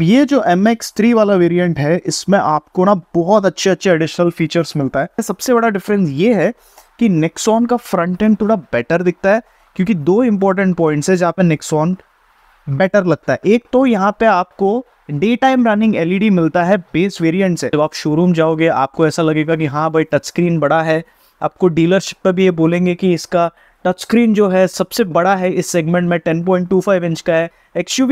ये जो M X three वाला वेरियंट है इसमें आपको ना बहुत अच्छे अच्छे एडिशनल फीचर्स मिलता है सबसे बड़ा डिफरेंस ये है कि नेक्सॉन का फ्रंट एंड थोड़ा बेटर दिखता है क्योंकि दो इंपॉर्टेंट पॉइंट्स है जहाँ पे नेक्सॉन बेटर लगता है एक तो यहाँ पे आपको डे टाइम रनिंग एलईडी मिलता है बेस वेरिएंट से जब आप शोरूम जाओगे आपको ऐसा लगेगा कि हाँ भाई टच स्क्रीन बड़ा है आपको डीलरशिप पर भी ये बोलेंगे कि इसका टच स्क्रीन जो है सबसे बड़ा है इस सेगमेंट में 10.25 इंच का है एक्स यू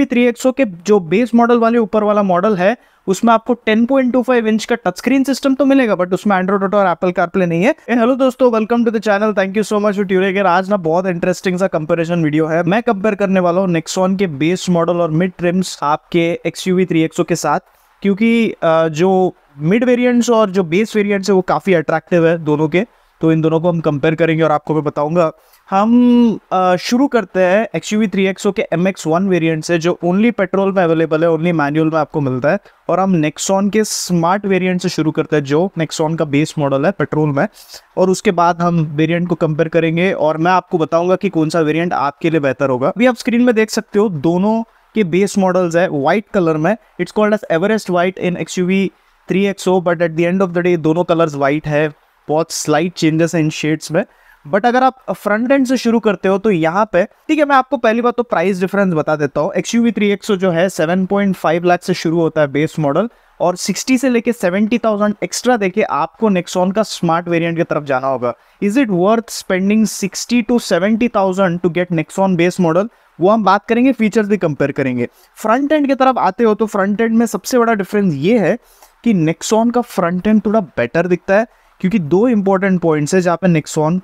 के जो बेस मॉडल वाले ऊपर वाला मॉडल है उसमें आपको 10.25 इंच का टच स्क्रीन सिस्टम तो मिलेगा बट उसमें एंड्रॉइड ऑटो और एप्पल कारप्ले नहीं है हेलो दोस्तों welcome to the channel thank you so much for tuning आज ना बहुत इंटरेस्टिंग सा कंपेरिजन वीडियो है मैं कंपेयर करने वाला हूँ नेक्सॉन के बेस मॉडल और मिड ट्रिम्स आपके एक्स यू के साथ क्योंकि जो मिड वेरियंट्स और जो बेस वेरियंट्स है वो काफ़ी अट्रैक्टिव है दोनों के तो इन दोनों को हम कंपेयर करेंगे और आपको मैं बताऊंगा हम शुरू करते हैं X U V three XO के एम एक्स वन वेरियंट से जो ओनली पेट्रोल में अवेलेबल है ओनली मैनुअल में आपको मिलता है और हम नेक्सॉन के स्मार्ट वेरियंट से शुरू करते हैं जो नेक्सॉन का बेस मॉडल है पेट्रोल में और उसके बाद हम वेरियंट को कंपेयर करेंगे और मैं आपको बताऊंगा कि कौन सा वेरियंट आपके लिए बेहतर होगा अभी आप स्क्रीन में देख सकते हो दोनों के बेस मॉडल्स है व्हाइट कलर में it's called as Everest White in X U V three XO but at the end of the day दोनों कलर्स वाइट है बहुत स्लाइट चेंजेस है इन शेड्स में बट अगर आप फ्रंट एंड से शुरू करते हो तो यहाँ पे ठीक है मैं आपको पहली बात तो प्राइस डिफरेंस बता देता हूँ एक्स यू थ्री जो है 7.5 लाख से शुरू होता है बेस मॉडल और 60 से लेके 70,000 एक्स्ट्रा देके आपको नेक्सॉन का स्मार्ट वेरिएंट की तरफ जाना होगा is it worth spending 60 to 70,000 to get Nexon base model वो हम बात करेंगे फीचर्स भी कंपेयर करेंगे फ्रंट एंड की तरफ आते हो तो फ्रंट एंड में सबसे बड़ा डिफरेंस ये है कि नेक्सॉन का फ्रंट एंड थोड़ा बेटर दिखता है क्योंकि दो इंपॉर्टेंट पॉइंट्स है जहाँ पे नेक्सॉन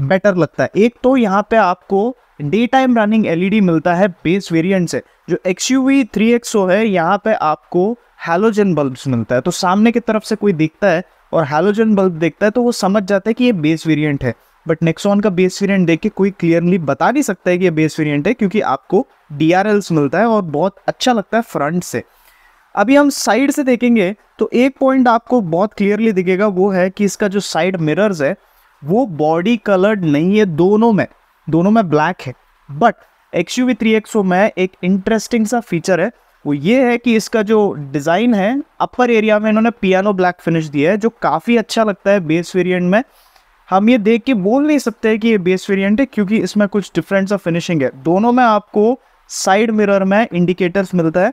बेटर लगता है एक तो यहाँ पे आपको डे टाइम रनिंग एलईडी मिलता है बेस वेरिएंट से जो X U V three XO है यहाँ पे आपको हेलोजन बल्ब्स मिलता है तो सामने की तरफ से कोई देखता है और हेलोजन बल्ब देखता है तो वो समझ जाता है कि ये बेस वेरिएंट है बट नेक्सॉन का बेस वेरिएंट देख के कोई क्लियरली बता नहीं सकता है कि ये बेस वेरिएंट है क्योंकि आपको डी मिलता है और बहुत अच्छा लगता है फ्रंट से अभी हम साइड से देखेंगे तो एक पॉइंट आपको बहुत क्लियरली दिखेगा वो है कि इसका जो साइड मिरर्स है वो बॉडी कलर्ड नहीं है दोनों में दोनों में ब्लैक है but X U three XO में एक इंटरेस्टिंग सा फीचर है वो ये है कि इसका जो डिज़ाइन है अपर एरिया में इन्होंने पियानो ब्लैक फिनिश दिया है जो काफ़ी अच्छा लगता है बेस वेरिएंट में हम ये देख के बोल नहीं सकते कि ये बेस वेरिएंट है क्योंकि इसमें कुछ डिफरेंट सा फिनिशिंग है दोनों में आपको साइड मिरर में इंडिकेटर्स मिलता है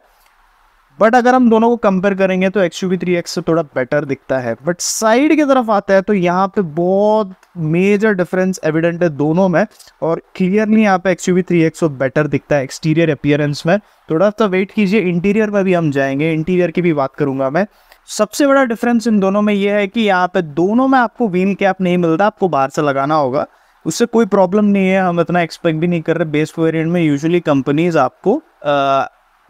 बट अगर हम दोनों को कंपेयर करेंगे तो एक्स यूवी थ्री एक्स से थोड़ा बेटर दिखता है बट साइड की तरफ आता है तो यहाँ पे बहुत मेजर डिफरेंस एविडेंट है दोनों में और क्लियरली यहाँ पे X UV three X better दिखता है एक्सटीरियर अपियरेंस में थोड़ा सा वेट कीजिए इंटीरियर में भी हम जाएंगे इंटीरियर की भी बात करूंगा मैं सबसे बड़ा डिफरेंस इन दोनों में यह है कि यहाँ पे दोनों में आपको व्हील कैप नहीं मिलता आपको बाहर से लगाना होगा उससे कोई प्रॉब्लम नहीं है हम इतना एक्सपेक्ट भी नहीं कर रहे बेस वेरियंट में यूजली कंपनीज आपको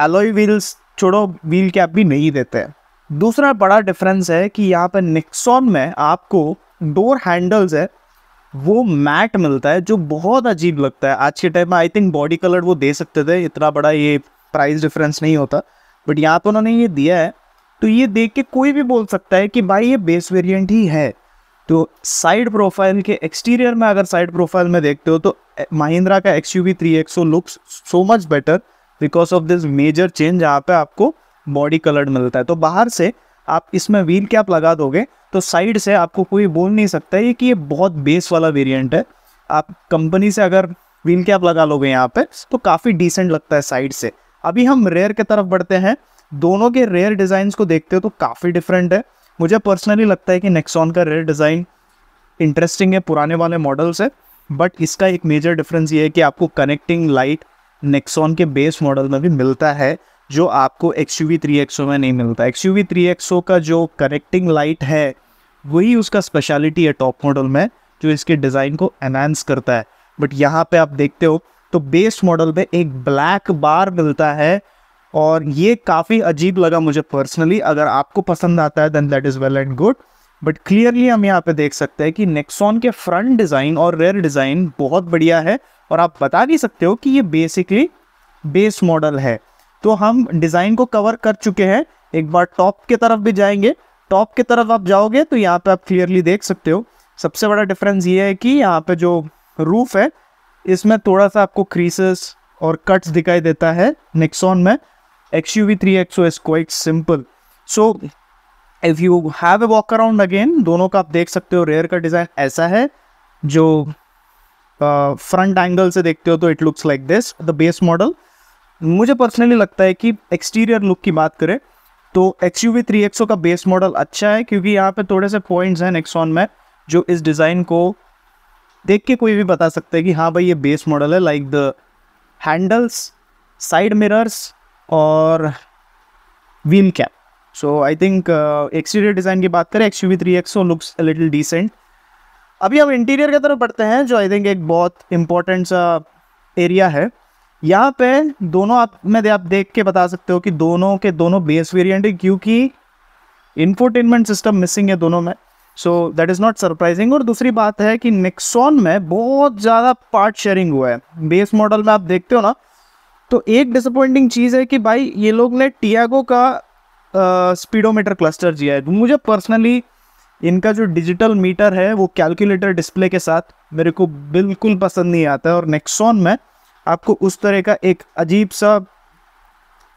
एलोई व्हील्स छोड़ो व्हील कैप भी नहीं देते हैं दूसरा बड़ा डिफरेंस है कि यहाँ पर निक्सॉन में आपको डोर हैंडल्स है वो मैट मिलता है जो बहुत अजीब लगता है आज के टाइम में आई थिंक बॉडी कलर वो दे सकते थे इतना बड़ा ये प्राइस डिफरेंस नहीं होता बट यहाँ पर तो उन्होंने ये दिया है तो ये देख के कोई भी बोल सकता है कि भाई ये बेस वेरिएंट ही है तो साइड प्रोफाइल के एक्सटीरियर में अगर साइड प्रोफाइल में देखते हो तो महिंद्रा eh, का X U V three XO looks so much better because of this major change यहाँ पे आपको बॉडी कलर्ड मिलता है तो बाहर से आप इसमें व्हील कैप लगा दोगे तो साइड से आपको कोई बोल नहीं सकता है कि ये बहुत बेस वाला वेरिएंट है आप कंपनी से अगर व्हील कैप लगा लोगे यहाँ पे तो काफ़ी डिसेंट लगता है साइड से अभी हम रेयर के तरफ बढ़ते हैं दोनों के रेयर डिज़ाइन को देखते हो तो काफ़ी डिफरेंट है मुझे पर्सनली लगता है कि नेक्सॉन का रेयर डिज़ाइन इंटरेस्टिंग है पुराने वाले मॉडल से बट इसका एक मेजर डिफरेंस ये है कि आपको कनेक्टिंग लाइट नेक्सॉन के बेस मॉडल में भी मिलता है जो आपको एक्स यू में नहीं मिलता एक्स यू का जो कनेक्टिंग लाइट है वही उसका स्पेशलिटी है टॉप मॉडल में जो इसके डिज़ाइन को एनहेंस करता है बट यहाँ पे आप देखते हो तो बेस मॉडल में एक ब्लैक बार मिलता है और ये काफ़ी अजीब लगा मुझे पर्सनली अगर आपको पसंद आता है then that is well and good but clearly हम यहाँ पे देख सकते हैं कि नेक्सॉन के फ्रंट डिज़ाइन और रेयर डिज़ाइन बहुत बढ़िया है और आप बता भी सकते हो कि ये बेसिकली बेस मॉडल है तो हम डिज़ाइन को कवर कर चुके हैं एक बार टॉप के तरफ भी जाएंगे टॉप के तरफ आप जाओगे तो यहाँ पे आप क्लियरली देख सकते हो सबसे बड़ा डिफरेंस ये है कि यहाँ पे जो रूफ़ है इसमें थोड़ा सा आपको क्रीसेस और कट्स दिखाई देता है निक्सॉन में X U V three XO is quite simple so if you have a walk around again दोनों का आप देख सकते हो रेयर का डिज़ाइन ऐसा है जो फ्रंट एंगल से देखते हो तो it looks like this the base model मुझे पर्सनली लगता है कि एक्सटीरियर लुक की बात करें तो X U V three XO का बेस मॉडल अच्छा है क्योंकि यहाँ पे थोड़े से पॉइंट्स हैं नेक्सॉन में जो इस डिज़ाइन को देख के कोई भी बता सकता है कि हाँ भाई ये बेस मॉडल है like the handles side mirrors और wheel cap so I think exterior design की बात करें X U V three XO looks little decent अभी हम इंटीरियर की तरफ बढ़ते हैं जो आई थिंक एक बहुत इंपॉर्टेंट सा एरिया है यहाँ पे दोनों आप मैं आप देख के बता सकते हो कि दोनों के दोनों बेस वेरिएंट है क्योंकि इन्फोटेनमेंट सिस्टम मिसिंग है दोनों में so that is not surprising और दूसरी बात है कि नेक्सॉन में बहुत ज़्यादा पार्ट शेयरिंग हुआ है बेस मॉडल में आप देखते हो ना तो एक डिसअपॉइंटिंग चीज़ है कि भाई ये लोग ने टियागो का स्पीडोमीटर क्लस्टर दिया है मुझे पर्सनली इनका जो डिजिटल मीटर है वो कैलकुलेटर डिस्प्ले के साथ मेरे को बिल्कुल पसंद नहीं आता है और नेक्सॉन में आपको उस तरह का एक अजीब सा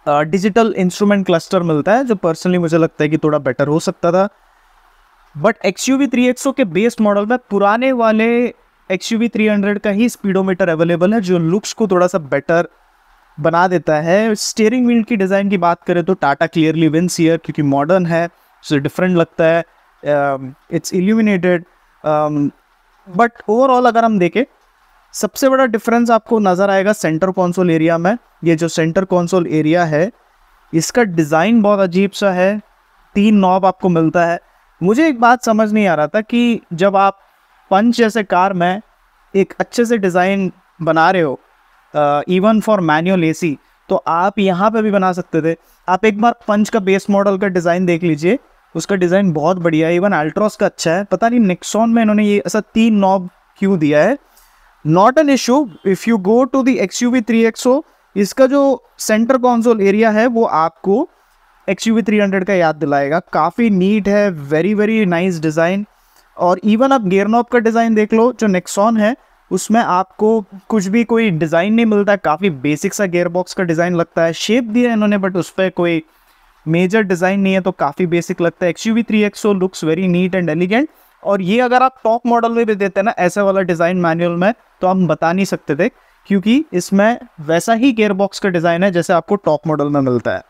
डिजिटल इंस्ट्रूमेंट क्लस्टर मिलता है जो पर्सनली मुझे लगता है कि थोड़ा बेटर हो सकता था but X U V three XO के बेस्ड मॉडल में पुराने वाले X U V three hundred का ही स्पीडोमीटर अवेलेबल है जो लुक्स को थोड़ा सा बेटर बना देता है स्टेयरिंग व्हील की डिज़ाइन की बात करें तो टाटा क्लियरली विंस ईयर क्योंकि मॉडर्न है उससे डिफरेंट लगता है इट्स इल्यूमिनेटेड बट ओवरऑल अगर हम देखें सबसे बड़ा डिफरेंस आपको नज़र आएगा सेंटर कॉन्सोल एरिया में ये जो सेंटर कॉन्सोल एरिया है इसका डिज़ाइन बहुत अजीब सा है तीन नॉब आपको मिलता है मुझे एक बात समझ नहीं आ रहा था कि जब आप पंच जैसे कार में एक अच्छे से डिज़ाइन बना रहे हो इवन फॉर मैन्यूअल ए तो आप यहाँ पे भी बना सकते थे आप एक बार पंच का बेस मॉडल का डिज़ाइन देख लीजिए उसका डिज़ाइन बहुत बढ़िया है इवन अल्ट्रॉस का अच्छा है पता नहीं नेक्सॉन में इन्होंने ये ऐसा तीन नॉब क्यों दिया है not an issue if you go to the X U V three O इसका जो सेंटर कॉन्सोल एरिया है वो आपको X U V three hundred का याद दिलाएगा काफ़ी नीट है वेरी वेरी नाइस डिज़ाइन और इवन आप गेयरनॉब का डिज़ाइन देख लो जो नेक्सॉन है उसमें आपको कुछ भी कोई डिज़ाइन नहीं मिलता काफ़ी बेसिक सा गेयरबॉक्स का डिज़ाइन लगता है शेप दिया है इन्होंने बट उस पर कोई मेजर डिज़ाइन नहीं है तो काफ़ी बेसिक लगता है X U V three XO looks very neat and elegant और ये अगर आप टॉप मॉडल में भी देते हैं ना ऐसे वाला डिज़ाइन मैनुअल में तो हम बता नहीं सकते थे क्योंकि इसमें वैसा ही गेयर बॉक्स का डिज़ाइन है जैसे आपको टॉप मॉडल में मिलता है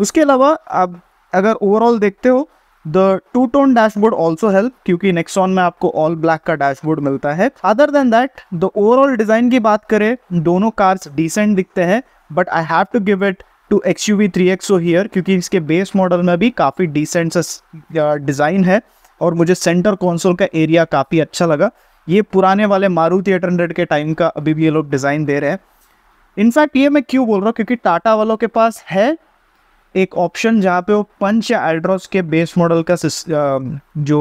उसके अलावा आप अगर ओवरऑल देखते हो the two tone dashboard also help क्योंकि नेक्सॉन में आपको ऑल ब्लैक का डैशबोर्ड मिलता है other than that the overall design की बात करें दोनों कार्स डिसेंट दिखते हैं but I have to give it to X U V three X O here क्योंकि इसके बेस मॉडल में भी काफ़ी डिसेंट डिज़ाइन है और मुझे सेंटर कौनसोल का एरिया काफ़ी अच्छा लगा ये पुराने वाले मारुति एट हंड्रेड के टाइम का अभी भी ये लोग डिज़ाइन दे रहे हैं इनफैक्ट ये मैं क्यों बोल रहा हूँ क्योंकि टाटा वालों के पास है एक ऑप्शन जहाँ पे वो पंच या एल्ड्रॉस के बेस मॉडल का जो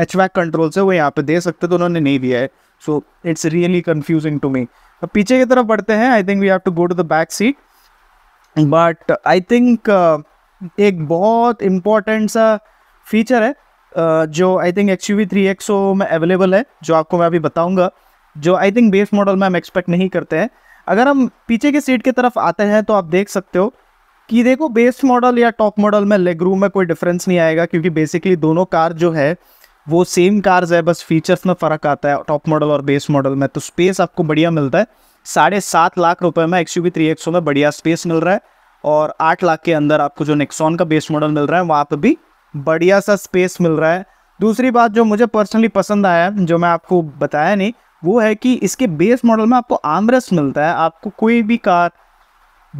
एच वैक कंट्रोल्स है वो यहाँ पे दे सकते तो उन्होंने नहीं दिया है so it's really confusing to me अब पीछे की तरफ बढ़ते हैं I think we have to go to the back seat but I think एक बहुत इम्पोर्टेंट सा फीचर है uh, जो I think X U V three XO में अवेलेबल है जो आपको मैं अभी बताऊंगा जो आई थिंक बेस मॉडल में हम एक्सपेक्ट नहीं करते हैं अगर हम पीछे के सीट की तरफ आते हैं तो आप देख सकते हो कि देखो बेस मॉडल या टॉप मॉडल में लेग रूम में कोई डिफरेंस नहीं आएगा क्योंकि बेसिकली दोनों कार जो है वो सेम कार्स है बस फीचर्स में फ़र्क आता है टॉप मॉडल और बेस मॉडल में तो स्पेस आपको बढ़िया मिलता है साढ़े सात लाख रुपए में एक्स यूवी थ्री एक्सो में बढ़िया स्पेस मिल रहा है और आठ लाख के अंदर आपको जो नेक्सॉन का बेस मॉडल मिल रहा है वहाँ पर भी बढ़िया सा स्पेस मिल रहा है दूसरी बात जो मुझे पर्सनली पसंद आया जो मैं आपको बताया नहीं वो है कि इसके बेस मॉडल में आपको आमरस मिलता है आपको कोई भी कार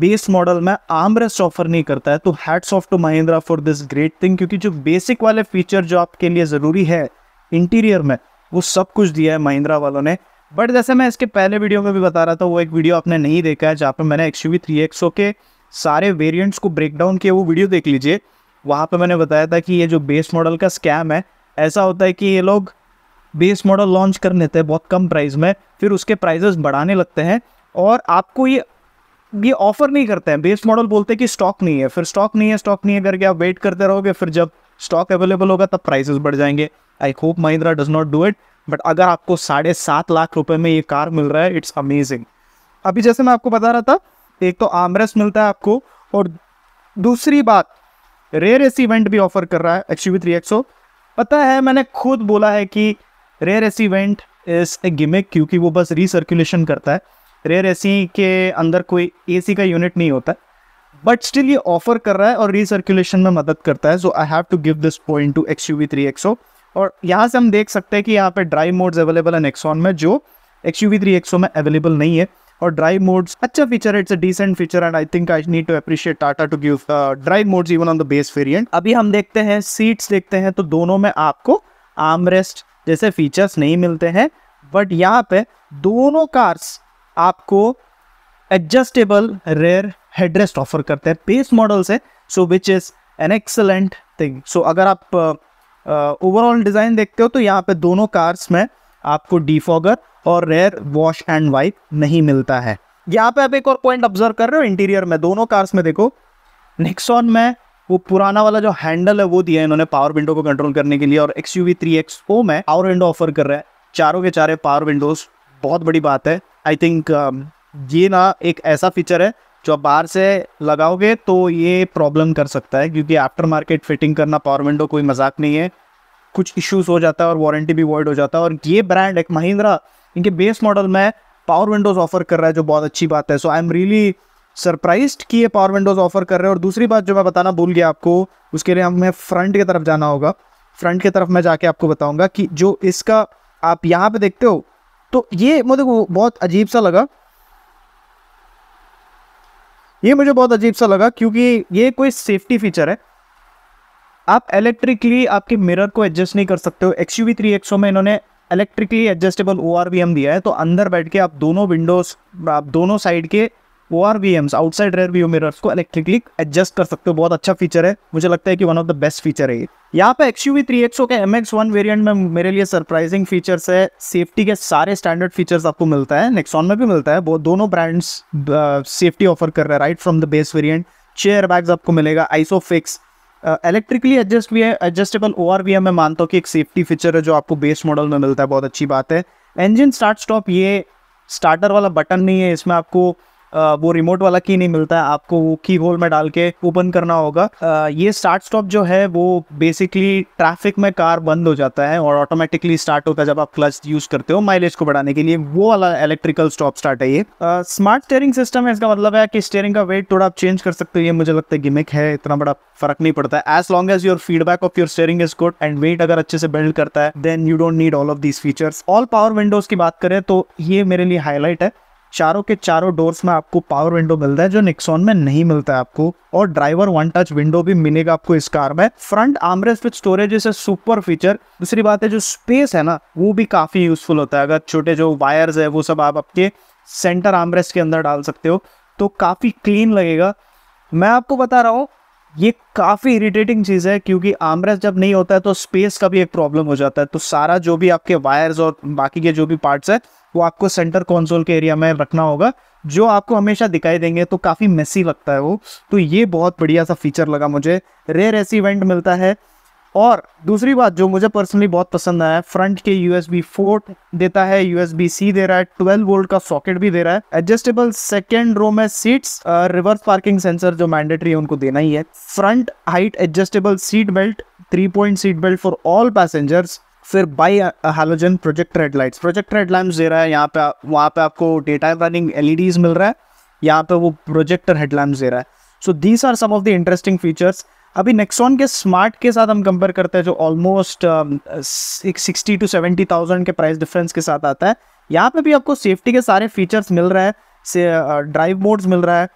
बेस मॉडल में आमरस ऑफर नहीं करता है तो hats off to Mahindra for this great thing क्योंकि जो बेसिक वाले फीचर जो आपके लिए ज़रूरी है इंटीरियर में वो सब कुछ दिया है महिंद्रा वालों ने बट जैसे मैं इसके पहले वीडियो में भी बता रहा था वो एक वीडियो आपने नहीं देखा है जहाँ पर मैंने एक्स यू के सारे वेरियंट्स को ब्रेक डाउन किया वो वीडियो देख लीजिए वहाँ पर मैंने बताया था कि ये जो बेस मॉडल का स्कैम है ऐसा होता है कि ये लोग बेस मॉडल लॉन्च कर लेते हैं बहुत कम प्राइस में फिर उसके प्राइजेस बढ़ाने लगते हैं और आपको ये ये ऑफर नहीं करते हैं बेस मॉडल बोलते हैं कि स्टॉक नहीं है फिर स्टॉक नहीं है स्टॉक नहीं है करके आप वेट करते रहोगे फिर जब स्टॉक अवेलेबल होगा तब प्राइसेस बढ़ जाएंगे I hope Mahindra does not do it but अगर आपको साढ़े सात लाख रुपए में ये कार मिल रहा है इट्स अमेजिंग अभी जैसे मैं आपको बता रहा था एक तो आमरस मिलता है आपको और दूसरी बात रेयर एस इवेंट भी ऑफर कर रहा है एक्स यू थ्री एक्सो पता है मैंने खुद बोला है कि rear AC vent is a gimmick क्योंकि वो बस रिसर्कुलेशन करता है रेयर ए के अंदर कोई ए का यूनिट नहीं होता बट स्टिल ये ऑफर कर रहा है और रिसर्कुलेशन में मदद करता है so I have to give this point to X U V three XO और यहाँ से हम देख सकते हैं कि यहाँ पे ड्राइव मोड्स अवेलेबल है नेक्सॉन में जो X U V three XO में अवेलेबल नहीं है और ड्राइव मोड्स अच्छा फीचर है it's a decent feature and I think I need to appreciate Tata to give drive modes even on the base variant अभी हम देखते हैं सीट्स देखते हैं तो दोनों में आपको आर्मरेस्ट जैसे फीचर्स नहीं मिलते हैं बट यहाँ पे दोनों कार्स आपको एडजस्टेबल रेयर हेडरेस्ट ऑफर करते हैं बेस मॉडल से so which is an excellent thing so अगर आप uh, ओवरऑल uh, डिज़ाइन देखते हो तो यहाँ पे दोनों कार्स में आपको डिफॉगर और रेयर वॉश एंड वाइप नहीं मिलता है यहाँ पे आप एक और पॉइंट ऑब्जर्व कर रहे हो इंटीरियर में दोनों कार्स में देखो निक्सॉन में वो पुराना वाला जो हैंडल है वो दिया है इन्होंने पावर विंडो को कंट्रोल करने के लिए और एक्स यू वी में पावर विंडो ऑफर कर रहे हैं चारों के चारे पावर विंडोज बहुत बड़ी बात है आई थिंक um, ये ना एक ऐसा फीचर है जो आप बाहर से लगाओगे तो ये प्रॉब्लम कर सकता है क्योंकि आफ्टर मार्केट फिटिंग करना पावर विंडो कोई मजाक नहीं है कुछ इश्यूज हो जाता है और वारंटी भी वॉइड हो जाता है और ये ब्रांड एक महिंद्रा इनके बेस मॉडल में पावर विंडोज़ ऑफर कर रहा है जो बहुत अच्छी बात है so I am really surprise कि ये पावर विंडोज़ ऑफर कर रहे हैं और दूसरी बात जो मैं बताना भूल गया आपको उसके लिए हमें फ्रंट की तरफ जाना होगा फ्रंट की तरफ मैं जाके आपको बताऊंगा कि जो इसका आप यहाँ पे देखते हो तो ये मुझे बहुत अजीब सा लगा ये मुझे बहुत अजीब सा लगा क्योंकि ये कोई सेफ्टी फीचर है आप इलेक्ट्रिकली आपके मिरर को एडजस्ट नहीं कर सकते हो एक्स यू थ्री एक्सो में इन्होंने electrically adjustable O R M दिया है तो अंदर बैठ के आप दोनों विंडोज आप दोनों साइड के O R V Ms outside rear view mirrors को इलेक्ट्रिकली एडजस्ट कर सकते हो बहुत अच्छा फीचर है मुझे लगता है कि one of the best feature है यहाँ पे X U V three XO के एम एक्स वन वेरियंट में मेरे लिए सरप्राइजिंग फीचर्स है सेफ्टी के सारे स्टैंडर्ड फीचर्स आपको मिलता है नेक्सॉन में भी मिलता है वो दोनों ब्रांड्स सेफ्टी ऑफर कर रहे हैं right from the base variant airbags आपको मिलेगा आइसो फिक्स इलेक्ट्रिकली एडजस्ट भी है एडजस्टेबल ओ आर वी है मैं मानता हूँ कि एक सेफ्टी फीचर है जो आपको बेस मॉडल में मिलता है बहुत अच्छी बात है इंजन स्टार्ट स्टॉप ये स्टार्टर वाला बटन नहीं है इसमें आपको वो रिमोट वाला की नहीं मिलता है आपको वो की होल में डाल के ओपन करना होगा ये स्टार्ट स्टॉप जो है वो बेसिकली ट्रैफिक में कार बंद हो जाता है और ऑटोमेटिकली स्टार्ट होता है जब आप क्लच यूज करते हो माइलेज को बढ़ाने के लिए वो वाला इलेक्ट्रिकल स्टॉप स्टार्ट है ये स्मार्ट स्टेयरिंग सिस्टम है इसका मतलब है कि स्टेयरिंग का वेट थोड़ा आप चेंज कर सकते हो ये मुझे लगता है गिमिक है इतना बड़ा फर्क नहीं पड़ता है as long as your feedback of your steering is good and weight अगर अच्छे से बिल्ड करता है then you don't need all of these features all power windows की बात करें तो ये मेरे लिए हाईलाइट है चारों के चारों डोर्स में आपको पावर विंडो मिलता है जो निक्सॉन में नहीं मिलता है आपको और ड्राइवर वन टच विंडो भी मिलेगा आपको इस कार में front armrest with storage is super feature दूसरी बात है जो स्पेस है ना वो भी काफी यूजफुल होता है अगर छोटे जो वायर्स है वो सब आप आपके सेंटर आमरेस्ट के अंदर डाल सकते हो तो काफी क्लीन लगेगा मैं आपको बता रहा हूँ ये काफ़ी इरिटेटिंग चीज़ है क्योंकि आमरेस जब नहीं होता है तो स्पेस का भी एक प्रॉब्लम हो जाता है तो सारा जो भी आपके वायर्स और बाकी के जो भी पार्ट्स है वो आपको सेंटर कॉन्सोल के एरिया में रखना होगा जो आपको हमेशा दिखाई देंगे तो काफ़ी मेसी लगता है वो तो ये बहुत बढ़िया सा फीचर लगा मुझे रेयर ऐसी इवेंट मिलता है और दूसरी बात जो मुझे पर्सनली बहुत पसंद आया फ्रंट के यू एस बी फोर्ट देता है यू एस बी सी दे रहा है ट्वेल्व वोल्ट का सॉकेट भी दे रहा है एडजस्टेबल सेकेंड रो में सीट्स रिवर्स पार्किंग सेंसर जो मैंडेटरी है उनको देना ही है front height adjustable seat belt three point seat belt for all passengers फिर bi halogen projector project projector headlights दे रहा है यहाँ पे वहाँ पे आपको डे टाइम रनिंग एल मिल रहा है यहाँ पे वो प्रोजेक्टर हेडलाइट्स दे रहा है so these are some of the interesting features अभी नेक्सॉन के स्मार्ट के साथ हम कंपेयर करते हैं जो ऑलमोस्ट एक सिक्सटी टू सेवेंटी थाउजेंड के प्राइस डिफरेंस के साथ आता है यहाँ पे भी आपको सेफ्टी के सारे फीचर्स uh, मिल रहा है से ड्राइव मोड्स मिल रहा है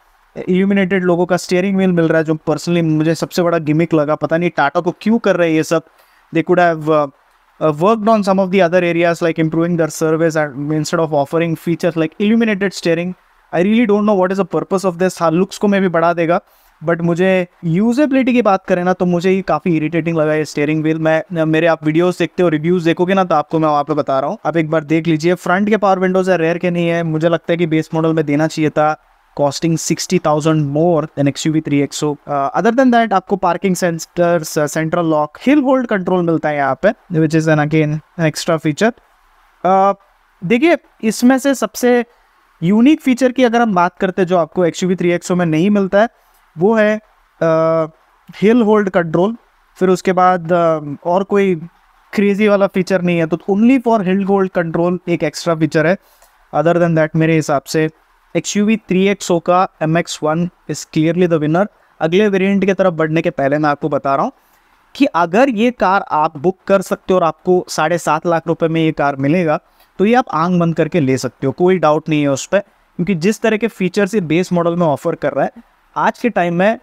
इल्यूमिनेटेड लोगों का स्टेयरिंग व्हील मिल रहा है जो पर्सनली मुझे सबसे बड़ा गिमिक लगा पता नहीं टाटा को क्यों कर रहे हैं ये सब they could have uh, worked on some of the other areas like improving their service and instead of offering features like illuminated steering i really don't know what is the purpose of this हाँ looks ko maybe bada dega but मुझे usability की बात करें ना तो मुझे ये काफ़ी इरिटेटिंग लगा ये स्टेयरिंग व्हील मैं मेरे आप वीडियोस देखते हो रिव्यूज देखोगे ना तो आपको मैं वहाँ पे बता रहा हूँ आप एक बार देख लीजिए फ्रंट के पावर विंडोज है रेयर के नहीं है मुझे लगता है कि बेस मॉडल में देना चाहिए था more than X UV three XO other than that आपको parking centre central lock hill hold control मिलता है यहाँ पे which is an again extra feature देखिए इसमें से सबसे यूनिक फीचर की अगर हम बात करते जो आपको एक्स यू थ्री एक्सो में नहीं मिलता है वो है हिल होल्ड कंट्रोल फिर उसके बाद uh, और कोई क्रेजी वाला फीचर नहीं है तो only for hill hold control एक एक्स्ट्रा फीचर है अदर देन दैट मेरे हिसाब से X U V three XO का M X one is clearly the winner अगले वेरिएंट की तरफ बढ़ने के पहले मैं आपको बता रहा हूँ कि अगर ये कार आप बुक कर सकते हो और आपको साढ़े सात लाख रुपए में ये कार मिलेगा तो ये आप आंग बंद करके ले सकते हो कोई डाउट नहीं है उस पर क्योंकि जिस तरह के फीचर्स ये बेस मॉडल में ऑफर कर रहा है आज के टाइम में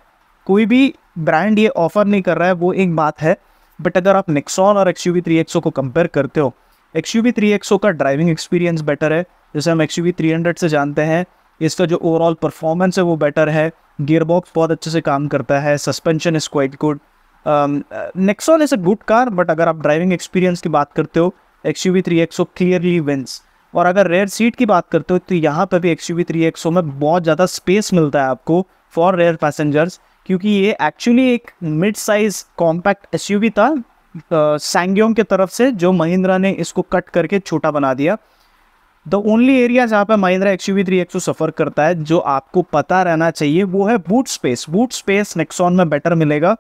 कोई भी ब्रांड ये ऑफर नहीं कर रहा है वो एक बात है बट अगर आप नेक्सॉन और एक्स यू वी थ्री को कंपेयर करते हो एक्स यू वी थ्री का ड्राइविंग एक्सपीरियंस बेटर है जैसे हम X U V three hundred से जानते हैं इसका जो ओवरऑल परफॉर्मेंस है वो बेटर है गियरबॉक्स बहुत अच्छे से काम करता है suspension is quite good Nexon is a good car but अगर आप ड्राइविंग एक्सपीरियंस की बात करते हो X U V three XO clearly wins और अगर रेयर सीट की बात करते हो तो यहाँ पर भी X U V three XO में बहुत ज़्यादा स्पेस मिलता है आपको फॉर रेयर पैसेंजर्स क्योंकि ये एक्चुअली एक mid size compact S U V था सैंग्योम uh, के तरफ से जो महिंद्रा ने इसको कट करके छोटा बना दिया द ओनली एरिया जहाँ पे Mahindra X U three XO suffer करता है जो आपको पता रहना चाहिए वो है boot space boot space Nexon में बेटर मिलेगा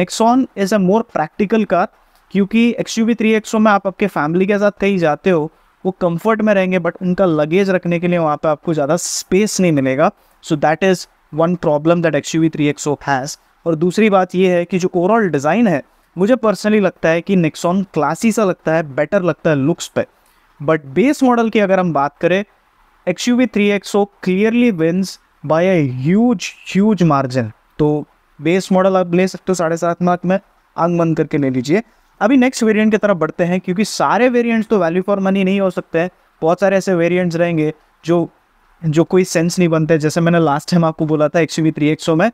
Nexon is a more practical car क्योंकि एक्स यू थ्री एक्सो में आप आपके फैमिली के साथ कहीं जाते हो वो कंफर्ट में रहेंगे बट उनका लगेज रखने के लिए वहाँ पे आपको ज़्यादा स्पेस नहीं मिलेगा so that is one problem that X U three XO has और दूसरी बात ये है कि जो ओवरऑल डिज़ाइन है मुझे पर्सनली लगता है कि नेक्सॉन क्लासी सा लगता है बेटर लगता है लुक्स पर बट बेस मॉडल की अगर हम बात करें X U V three X O clearly wins by a huge huge margin तो बेस मॉडल आप ले सकते हो साढ़े सात मार्क में आग बंद करके ले लीजिए अभी नेक्स्ट वेरिएंट की तरफ बढ़ते हैं क्योंकि सारे वेरिएंट्स तो वैल्यू फॉर मनी नहीं हो सकते हैं बहुत सारे ऐसे वेरिएंट्स रहेंगे जो जो कोई सेंस नहीं बनते जैसे मैंने लास्ट टाइम आपको बोला था एक्स वी थ्री एक्सो में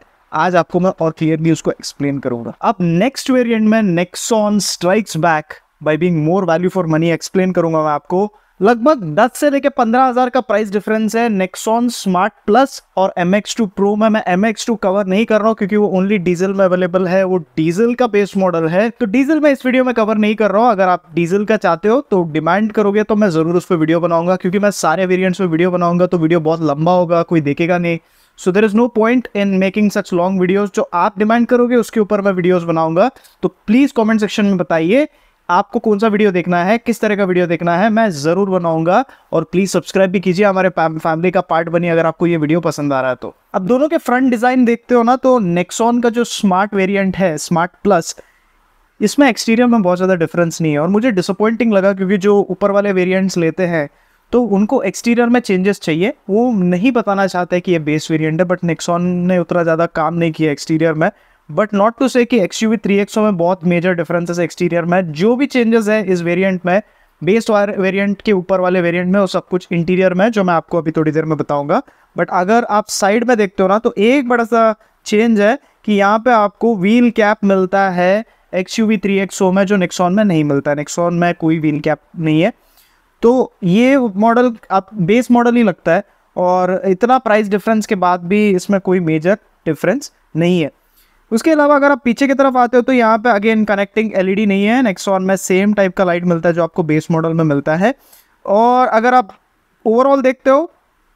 आज आपको मैं और क्लियरली उसको एक्सप्लेन करूंगा अब नेक्स्ट वेरिएंट में Nexon strikes back by being more value for money explain करूंगा मैं आपको लगभग 10 से लेके 15000 का प्राइस डिफरेंस है नेक्सॉन स्मार्ट प्लस और एम एक्स टू प्रो में मैं एम एक्स टू कवर नहीं कर रहा हूँ क्योंकि वो ओनली डीजल में अवेलेबल है वो डीजल का बेस्ट मॉडल है तो डीजल में इस वीडियो में कवर नहीं कर रहा हूँ अगर आप डीजल का चाहते हो तो डिमांड करोगे तो मैं जरूर उस पर वीडियो बनाऊंगा क्योंकि मैं सारे वेरियंट्स पर वीडियो बनाऊंगा तो वीडियो बहुत लंबा होगा कोई देखेगा नहीं so there is no point in making such long videos जो आप डिमांड करोगे उसके ऊपर मैं वीडियोज बनाऊंगा तो प्लीज कॉमेंट सेक्शन में बताइए आपको कौन सा वीडियो देखना है किस तरह का वीडियो देखना है मैं ज़रूर बनाऊंगा और प्लीज़ सब्सक्राइब भी कीजिए हमारे फैमिली का पार्ट बनी अगर आपको ये वीडियो पसंद आ रहा है तो अब दोनों के फ्रंट डिज़ाइन देखते हो ना तो नेक्सॉन का जो स्मार्ट वेरियंट है स्मार्ट प्लस इसमें एक्सटीरियर में बहुत ज़्यादा डिफरेंस नहीं है और मुझे डिसअपॉइंटिंग लगा क्योंकि जो ऊपर वाले वेरियंट्स लेते हैं तो उनको एक्सटीरियर में चेंजेस चाहिए वो नहीं बताना चाहते कि ये बेस वेरिएंट है बट नेक्सॉन ने उतना ज़्यादा काम नहीं किया एक्सटीरियर में but not to say X U V three XO में बहुत मेजर डिफरेंसेस एक्सटीरियर में जो भी चेंजेस है इस वेरियंट में बेस्ट वेरियंट के ऊपर वाले वेरियंट में वो सब कुछ इंटीरियर में जो मैं आपको अभी थोड़ी देर में बताऊंगा बट अगर आप साइड में देखते हो ना तो एक बड़ा सा चेंज है कि यहाँ पे आपको व्हील कैप मिलता है X U V three XO में जो नेक्सॉन में नहीं मिलता है नेक्सॉन में कोई व्हील कैप नहीं है तो ये मॉडल आप बेस मॉडल ही लगता है और इतना प्राइस डिफरेंस के बाद भी इसमें कोई मेजर डिफरेंस नहीं है उसके अलावा अगर आप पीछे की तरफ आते हो तो यहाँ पे अगेन कनेक्टिंग एलईडी नहीं है नेक्सॉन में सेम टाइप का लाइट मिलता है जो आपको बेस मॉडल में मिलता है और अगर आप ओवरऑल देखते हो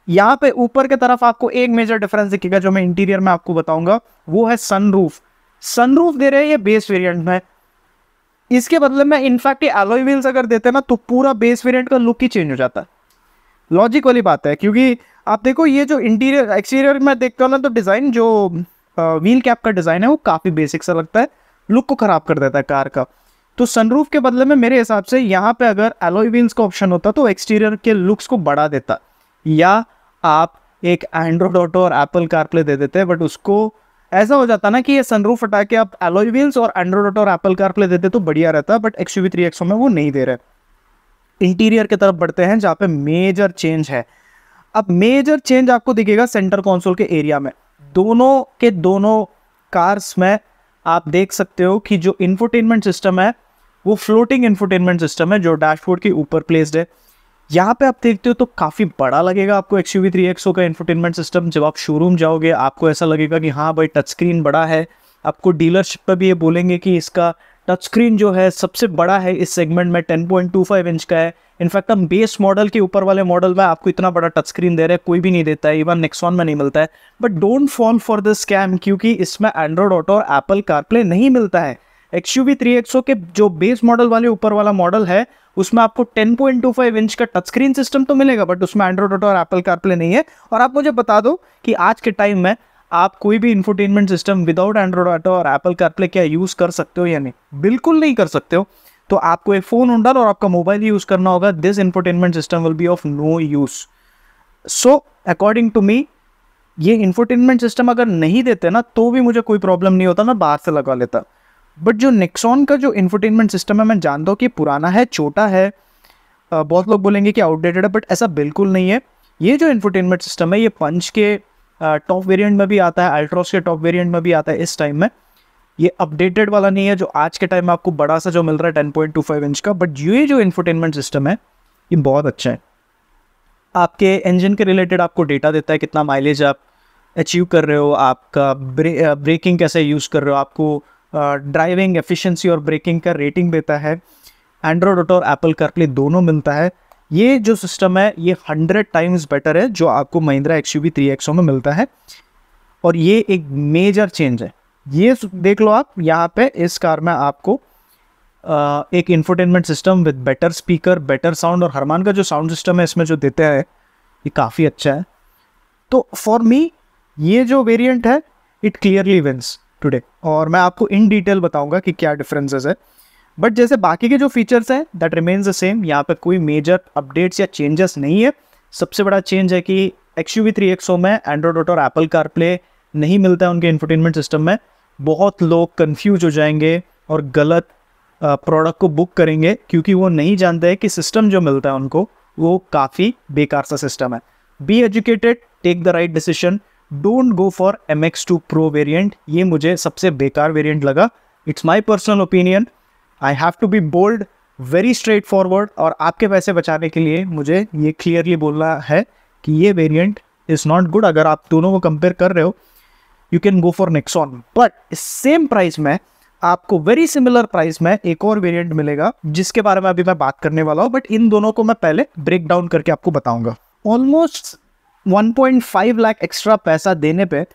यहाँ पे ऊपर की तरफ आपको एक मेजर डिफरेंस दिखेगा जो मैं इंटीरियर में आपको बताऊंगा वो है सनरूफ सनरूफ दे रहे हैं ये बेस वेरिएंट में इसके बदले में इनफैक्ट ये एलोई व्हील्स अगर देते ना तो पूरा बेस वेरिएंट का लुक ही चेंज हो जाता है लॉजिक वाली बात है क्योंकि आप देखो ये जो इंटीरियर एक्सटीरियर में देखते हो ना तो डिज़ाइन जो व्हील कैप का डिज़ाइन है वो काफ़ी बेसिक सा लगता है लुक को ख़राब कर देता है कार का तो सनरूफ के बदले में मेरे हिसाब से यहाँ पे अगर एलोई व्हील्स का ऑप्शन होता तो एक्सटीरियर के लुक्स को बढ़ा देता या आप एक एंड्रॉयड ऑटो और एप्पल कारप्ले दे देते बट उसको ऐसा हो जाता ना कि ये सनरूफ हटा के आप एलोई व्हील्स और एंड्रॉयड ऑटो और एप्पल कारप्ले देते तो बढ़िया रहता but X U three XO में वो नहीं दे रहे इंटीरियर की तरफ बढ़ते हैं जहाँ पे मेजर चेंज है अब मेजर चेंज आपको दिखेगा सेंटर कंसोल के एरिया में दोनों के दोनों कार्स में आप देख सकते हो कि जो इन्फोटेनमेंट सिस्टम है वो फ्लोटिंग इन्फोटेनमेंट सिस्टम है जो डैशबोर्ड के ऊपर प्लेस्ड है यहाँ पे आप देखते हो तो काफ़ी बड़ा लगेगा आपको एक्स यू थ्री एक्सो का इन्फोटेनमेंट सिस्टम जब आप शोरूम जाओगे आपको ऐसा लगेगा कि हाँ भाई टच स्क्रीन बड़ा है आपको डीलरशिप पर भी ये बोलेंगे कि इसका टच स्क्रीन जो है सबसे बड़ा है इस सेगमेंट में 10.25 इंच का है इनफैक्ट हम बेस मॉडल के ऊपर वाले मॉडल में आपको इतना बड़ा टच स्क्रीन दे रहे हैं कोई भी नहीं देता है इवन नेक्सॉन में नहीं मिलता है but don't fall for this scam क्योंकि इसमें एंड्रॉयड ऑटो और एप्पल कारप्ले नहीं मिलता है एक्स यू के जो बेस मॉडल वाले ऊपर वाला मॉडल है उसमें आपको 10.25 इंच का टच स्क्रीन सिस्टम तो मिलेगा बट उसमें एंड्रॉइड ऑटो और एप्पल कारप्ले नहीं है और आप मुझे बता दो कि आज के टाइम में आप कोई भी infotainment system without Android auto और एप्पल कारप्ले क्या यूज़ कर सकते हो या नहीं बिल्कुल नहीं कर सकते हो तो आपको एक फ़ोन होल्डर और आपका मोबाइल यूज़ करना होगा this infotainment system will be of no use so according to me ये इंफोटेनमेंट सिस्टम अगर नहीं देते ना तो भी मुझे कोई प्रॉब्लम नहीं होता मैं बाहर से लगा लेता बट जो नेक्सॉन का जो इंफोटेनमेंट सिस्टम है मैं जानता हूँ कि पुराना है छोटा है बहुत लोग बोलेंगे कि आउटडेटेड है बट ऐसा बिल्कुल नहीं है ये जो इंफोटेनमेंट सिस्टम है ये पंच के टॉप वेरिएंट में भी आता है अल्ट्रॉस के टॉप वेरिएंट में भी आता है इस टाइम में ये अपडेटेड वाला नहीं है जो आज के टाइम में आपको बड़ा सा जो मिल रहा है ten point two five inch का बट ये जो इन्फोटेनमेंट सिस्टम है ये बहुत अच्छा है आपके इंजन के रिलेटेड आपको डेटा देता है कितना माइलेज आप अचीव कर रहे हो आपका ब्रेकिंग कैसे यूज़ कर रहे हो आपको ड्राइविंग एफिशिएंसी और ब्रेकिंग का रेटिंग देता है एंड्रॉयड ऑटो और एप्पल कारप्ले दोनों मिलता है ये जो सिस्टम है ये हंड्रेड टाइम्स बेटर है जो आपको महिंद्रा एक्स यू में मिलता है और ये एक मेजर चेंज है ये देख लो आप यहाँ पे इस कार में आपको आ, एक infotainment system with better speaker better sound और हरमान का जो साउंड सिस्टम है इसमें जो देते हैं ये काफ़ी अच्छा है तो फॉर मी ये जो वेरिएंट है इट क्लियरली विंस टुडे और मैं आपको इन डिटेल बताऊंगा कि क्या डिफरेंसेस है बट जैसे बाकी के जो फीचर्स हैं दैट रिमेन्स द सेम यहाँ पर कोई मेजर अपडेट्स या चेंजेस नहीं है सबसे बड़ा चेंज है कि X U V three XO में एंड्रॉइड ऑटो और एप्पल कार प्ले नहीं मिलता है उनके इंफोटेनमेंट सिस्टम में बहुत लोग कंफ्यूज हो जाएंगे और गलत प्रोडक्ट को बुक करेंगे क्योंकि वो नहीं जानते हैं कि सिस्टम जो मिलता है उनको वो काफ़ी बेकार सा सिस्टम है be educated take the right decision don't go for M X two pro variant ये मुझे सबसे बेकार वेरियंट लगा it's my personal opinion I have to be bold very straightforward और आपके पैसे बचाने के लिए मुझे ये क्लियरली बोलना है कि ये वेरियंट इज़ नॉट गुड अगर आप दोनों को कंपेयर कर रहे हो you can go for Nexon but same price में आपको वेरी सिमिलर प्राइस में एक और वेरिएंट मिलेगा जिसके बारे में अभी मैं बात करने वाला हूँ बट इन दोनों को मैं पहले ब्रेक डाउन करके आपको बताऊंगा ऑलमोस्ट 1.5 लाख एक्स्ट्रा पैसा देने पे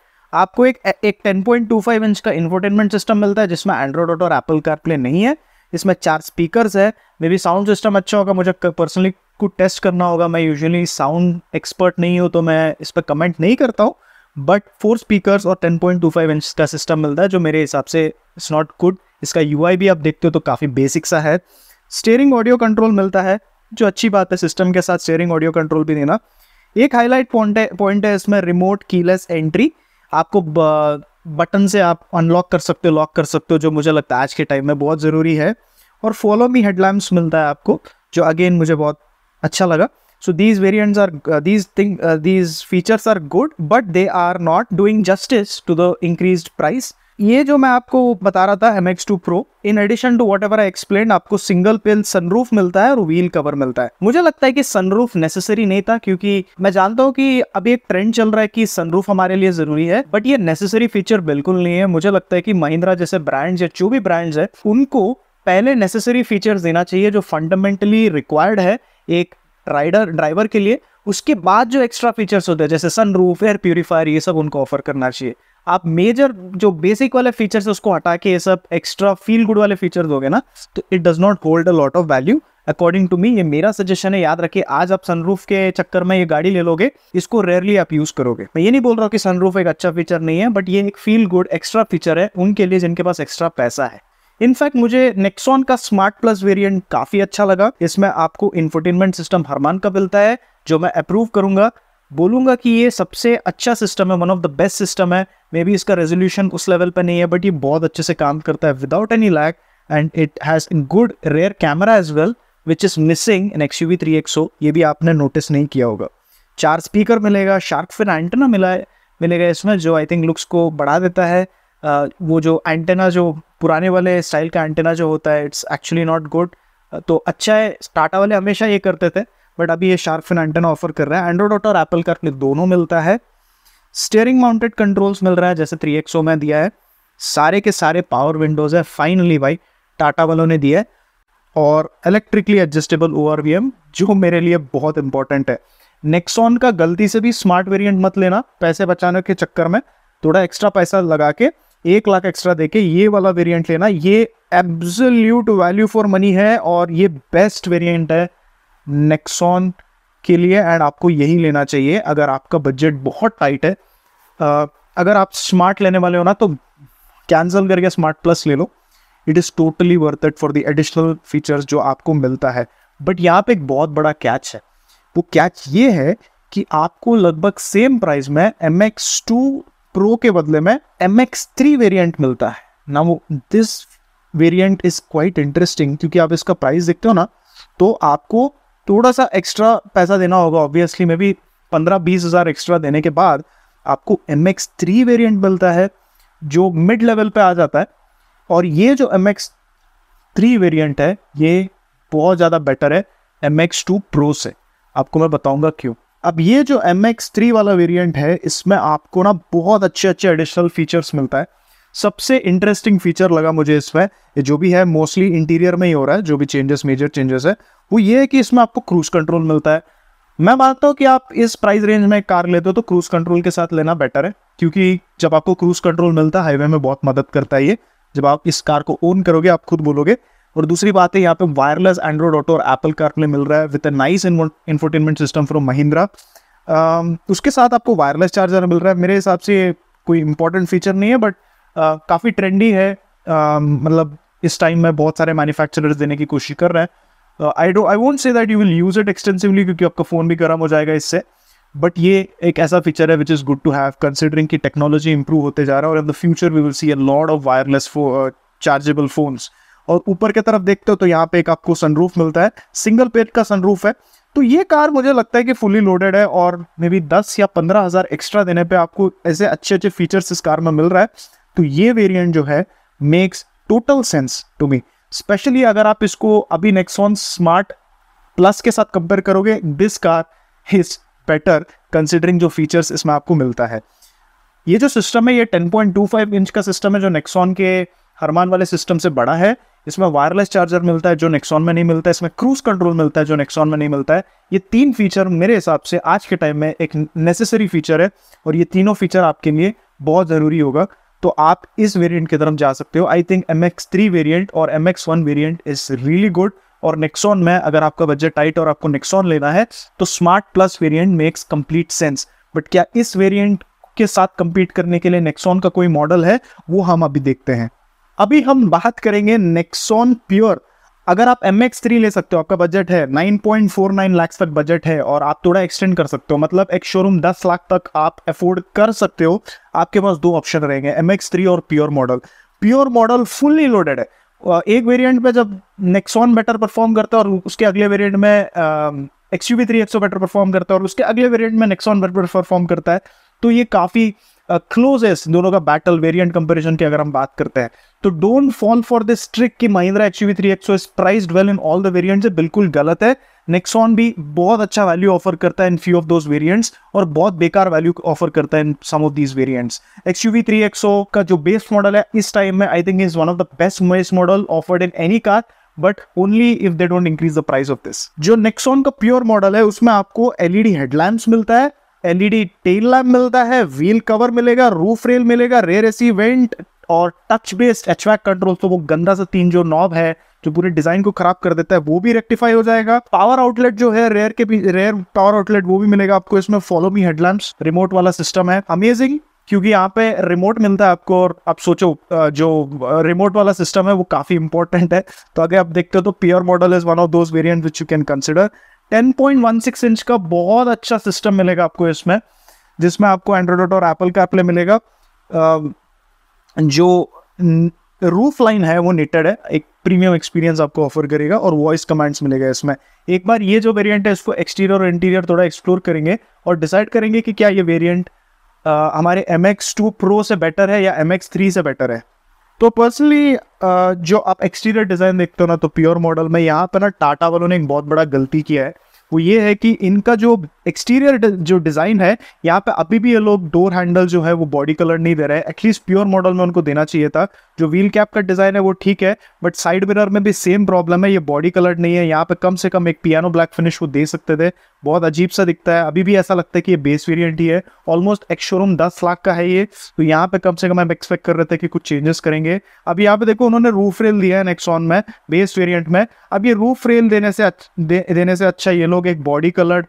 आपको एक एक 10.25 इंच का इन्फोटेनमेंट सिस्टम मिलता है जिसमें एंड्रॉइड और एप्पल कारप्ले नहीं है इसमें चार स्पीकर है मे बी साउंड सिस्टम अच्छा होगा मुझे पर्सनली कुछ टेस्ट करना होगा मैं यूजुअली साउंड एक्सपर्ट नहीं हूँ तो मैं इस पर कमेंट नहीं करता हूँ बट फोर स्पीकर और ten point two five inch का सिस्टम मिलता है जो मेरे हिसाब से इट्स नॉट गुड इसका यू भी आप देखते हो तो काफ़ी बेसिक सा है स्टेयरिंग ऑडियो कंट्रोल मिलता है जो अच्छी बात है सिस्टम के साथ स्टेयरिंग ऑडियो कंट्रोल भी देना एक हाईलाइट पॉइंट है पॉइंट है इसमें रिमोट कीलेस एंट्री आपको बटन से आप अनलॉक कर सकते हो लॉक कर सकते हो जो मुझे लगता है आज के टाइम में बहुत ज़रूरी है और फॉलो मी हेडलैम्प्स मिलता है आपको जो अगेन मुझे बहुत अच्छा लगा so these variants are uh, these thing uh, these features are good but they are not doing justice to the increased price ये जो मैं आपको बता रहा था M X two pro in addition to whatever I explain आपको single pane sunroof मिलता है और व्हील कवर मिलता है मुझे लगता है कि सनरूफ नेसेसरी नहीं था क्योंकि मैं जानता हूँ कि अभी एक ट्रेंड चल रहा है कि सनरूफ हमारे लिए जरूरी है बट ये नेसेसरी फीचर बिल्कुल नहीं है मुझे लगता है कि महिंद्रा जैसे ब्रांड्स या जो भी ब्रांड्स है उनको पहले नेसेसरी फीचर्स देना चाहिए जो फंडामेंटली रिक्वायर्ड है एक राइडर ड्राइवर के लिए उसके बाद जो एक्स्ट्रा फीचर्स होते हैं जैसे सन रूफ एयर प्योरीफायर ये सब उनको ऑफर करना चाहिए आप मेजर जो बेसिक वाले फीचर्स उसको हटा के ये सब एक्स्ट्रा फील गुड वाले फीचर्स हो गए ना तो it does not hold a lot of value according to me ये मेरा सजेशन है याद रखिए आज आप सनरूफ के चक्कर में ये गाड़ी ले लोगे इसको रेयरली आप यूज करोगे मैं ये नहीं बोल रहा हूँ कि सनरूफ एक अच्छा फीचर नहीं है बट ये एक फील गुड एक्स्ट्रा फीचर है उनके लिए जिनके पास एक्स्ट्रा पैसा है इनफैक्ट मुझे नेक्सॉन का स्मार्ट प्लस वेरिएंट काफी अच्छा लगा इसमें आपको इन्फोटेनमेंट सिस्टम हरमान का मिलता है जो मैं अप्रूव करूंगा बोलूंगा कि ये सबसे अच्छा सिस्टम है one of the best system है मे बी इसका रेजोल्यूशन उस लेवल पर नहीं है बट ये बहुत अच्छे से काम करता है without any lag and it has good rear camera as well which is missing in X U three XO ये भी आपने नोटिस नहीं किया होगा चार स्पीकर मिलेगा शार्क फिन एंटना मिला है मिलेगा इसमें जो आई थिंक लुक्स को बढ़ा देता है वो जो एंटेना जो पुराने वाले स्टाइल का एंटेना जो होता है इट्स एक्चुअली नॉट गुड तो अच्छा है टाटा वाले हमेशा ये करते थे बट अभी ये शार्कफिन एंटेना ऑफर कर रहा है एंड्रॉइड ऑटो और एप्पल का दोनों मिलता है स्टेयरिंग माउंटेड कंट्रोल्स मिल रहा है जैसे थ्री एक्सो में दिया है सारे के सारे पावर विंडोज़ है फाइनली भाई टाटा वालों ने दिया है और electrically adjustable O R V M जो मेरे लिए बहुत इंपॉर्टेंट है नेक्सॉन का गलती से भी स्मार्ट वेरियंट मत लेना पैसे बचाने के चक्कर में थोड़ा एक्स्ट्रा पैसा लगा के एक लाख एक्स्ट्रा देके ये वाला वेरिएंट लेना ये एब्सोल्यूट वैल्यू फॉर मनी है और ये बेस्ट वेरिएंट है नेक्सॉन के लिए एंड आपको यही लेना चाहिए अगर आपका बजट बहुत टाइट है uh, अगर आप स्मार्ट लेने वाले हो ना तो कैंसिल करके स्मार्ट प्लस ले लो it is totally worth it for the additional features जो आपको मिलता है बट यहाँ पे एक बहुत बड़ा कैच है वो कैच ये है कि आपको लगभग सेम प्राइस में एम एक्स टू प्रो के बदले में एम एक्स थ्री वेरियंट मिलता है ना वो this variant is quite interesting क्योंकि आप इसका प्राइस देखते हो ना तो आपको थोड़ा सा एक्स्ट्रा पैसा देना होगा ऑब्वियसली मे बी पंद्रह बीस हज़ार एक्स्ट्रा देने के बाद आपको एम एक्स थ्री वेरियंट मिलता है जो मिड लेवल पे आ जाता है और ये जो एम एक्स थ्री वेरियंट है ये बहुत ज़्यादा बेटर है एम एक्स टू प्रो से आपको मैं बताऊंगा क्यों अब ये जो एम एक्स थ्री वाला वेरियंट है इसमें आपको ना बहुत अच्छे अच्छे एडिशनल फीचर्स मिलता है सबसे इंटरेस्टिंग फीचर लगा मुझे इसमें जो भी है मोस्टली इंटीरियर में ही हो रहा है जो भी चेंजेस मेजर चेंजेस है वो ये है कि इसमें आपको क्रूज कंट्रोल मिलता है मैं मानता हूँ कि आप इस प्राइस रेंज में कार लेते हो तो क्रूज कंट्रोल के साथ लेना बेटर है क्योंकि जब आपको क्रूज कंट्रोल मिलता है हाईवे में बहुत मदद करता है ये जब आप इस कार को ओन करोगे आप खुद बोलोगे और दूसरी बात है यहाँ पे वायरलेस एंड्रॉइड ऑटो और एप्पल कारप्ले मिल रहा है with a nice infotainment system from Mahindra उसके साथ आपको वायरलेस चार्जर मिल रहा है मेरे हिसाब से कोई इंपॉर्टेंट फीचर नहीं है बट काफ़ी ट्रेंडी है um, मतलब इस टाइम में बहुत सारे मैन्युफैक्चरर्स देने की कोशिश कर रहे हैं I do I won't say that you will use it extensively क्योंकि आपका फ़ोन भी गर्म हो जाएगा इससे बट ये एक ऐसा फीचर है which is good to have considering कि टेक्नोलॉजी इंप्रूव होते जा रहा है और in the future we will see a lot of wireless chargeable phones और ऊपर की तरफ देखते हो तो यहाँ पे एक आपको सनरूफ मिलता है सिंगल पेड का सनरूफ है तो ये कार मुझे लगता है कि फुली लोडेड है और मे बी दस या पंद्रह हज़ार एक्स्ट्रा देने पे आपको ऐसे अच्छे अच्छे फीचर्स इस कार में मिल रहा है तो ये वेरिएंट जो है makes total sense to me specially अगर आप इसको अभी नेक्सॉन स्मार्ट प्लस के साथ कंपेयर करोगे this car is better considering जो फीचर्स इसमें आपको मिलता है ये जो सिस्टम है ये 10.25 इंच का सिस्टम है जो नेक्सॉन के हरमान वाले सिस्टम से बड़ा है इसमें वायरलेस चार्जर मिलता है जो नेक्सॉन में नहीं मिलता है इसमें क्रूज कंट्रोल मिलता है जो नेक्सॉन में नहीं मिलता है ये तीन फीचर मेरे हिसाब से आज के टाइम में एक नेसेसरी फीचर है और ये तीनों फीचर आपके लिए बहुत ज़रूरी होगा तो आप इस वेरियंट की तरफ जा सकते हो I think M X three variant और M X one variant is really good और नेक्सॉन में अगर आपका बजट टाइट और आपको नेक्सॉन लेना है तो smart plus variant makes complete sense but क्या इस वेरियंट के साथ कंपीट करने के लिए नेक्सॉन का कोई मॉडल है वो हम अभी देखते हैं अभी हम बात करेंगे नेक्सोन प्योर अगर आप एम एक्स थ्री ले सकते हो आपका बजट है 9.49 लाख तक बजट है और आप थोड़ा एक्सटेंड कर सकते हो मतलब एक शोरूम 10 लाख तक आप अफोर्ड कर सकते हो आपके पास दो ऑप्शन रहेंगे एम एक्स थ्री और pure model pure model fully loaded है एक वेरिएंट में जब नेक्सॉन बेटर परफॉर्म करता है और उसके अगले वेरिएंट में X U three XO better perform करता है और उसके अगले वेरिएंट में नेक्सॉन बेटर परफॉर्म करता है तो ये काफ़ी क्लोजेस्ट uh, दोनों का बैटल वेरिएंट कंपैरिजन की अगर हम बात करते हैं तो don't fall for this trick कि Mahindra X three XO is priced well in all the variant से बिल्कुल गलत है नेक्सॉन भी बहुत अच्छा वैल्यू ऑफर करता है in few of those variants और बहुत बेकार वैल्यू ऑफर करता है in some of these variants X U three XO का जो बेस्ट मॉडल है इस टाइम में I think is one of the best most model offered in any car but only if they don't increase the price of this जो Nexon का pure model है उसमें आपको एलईडी हेडलैम्प मिलता है एलईडी टेल लैम्प मिलता है wheel cover मिलेगा रूफ रेल मिलेगा रेयर एसी वेंट और टच बेस्ड एच कंट्रोल तो वो गंदा सा तीन जो नॉब है जो पूरे डिजाइन को खराब कर देता है वो भी रेक्टिफाई हो जाएगा पावर आउटलेट जो है रेयर के भी रेयर पावर आउटलेट वो भी मिलेगा आपको इसमें फॉलो मी हेडलैम्प्स रिमोट वाला सिस्टम है अमेजिंग क्योंकि यहाँ पे रिमोट मिलता है आपको और आप सोचो जो रिमोट वाला सिस्टम है वो काफी इंपॉर्टेंट है तो अगर आप देखते हो तो pure model is one of those variant which you can consider 10.16 inch का बहुत अच्छा सिस्टम मिलेगा आपको इसमें जिसमें आपको एंड्रॉयड और एप्पल का एप्ले मिलेगा जो रूफ लाइन है वो निटेड है एक प्रीमियम एक्सपीरियंस आपको ऑफर करेगा और वॉइस कमांड्स मिलेगा इसमें एक बार ये जो वेरिएंट है इसको एक्सटीरियर और इंटीरियर थोड़ा एक्सप्लोर करेंगे और डिसाइड करेंगे कि क्या ये वेरिएंट हमारे एम एक्स टू प्रो से बेटर है या एम एक्स थ्री से बेटर है तो पर्सनली जो आप एक्सटीरियर डिज़ाइन देखते हो ना तो प्योर मॉडल में यहाँ पर ना टाटा वालों ने एक बहुत बड़ा गलती किया है वो ये है कि इनका जो एक्सटीरियर जो डिज़ाइन है यहाँ पे अभी भी ये लोग डोर हैंडल जो है वो बॉडी कलर नहीं दे रहे हैं एटलीस्ट प्योर मॉडल में उनको देना चाहिए था जो व्हील कैप का डिज़ाइन है वो ठीक है बट साइड मिरर में भी सेम प्रॉब्लम है ये बॉडी कलर नहीं है यहाँ पे कम से कम एक पियानो ब्लैक फिनिश वो दे सकते थे बहुत अजीब सा दिखता है अभी भी ऐसा लगता है कि ये बेस वेरियंट ही है ऑलमोस्ट एक्स शोरूम दस लाख का है ये तो यहाँ पे कम से कम हम एक्सपेक्ट कर रहे थे कि कुछ चेंजेस करेंगे अब यहाँ पे देखो उन्होंने रूफ रेल दिया है नेक्सॉन में बेस वेरियंट में अब ये रूफ रेल देने से देने से अच्छा ये लोग लोग एक बॉडी कलर्ड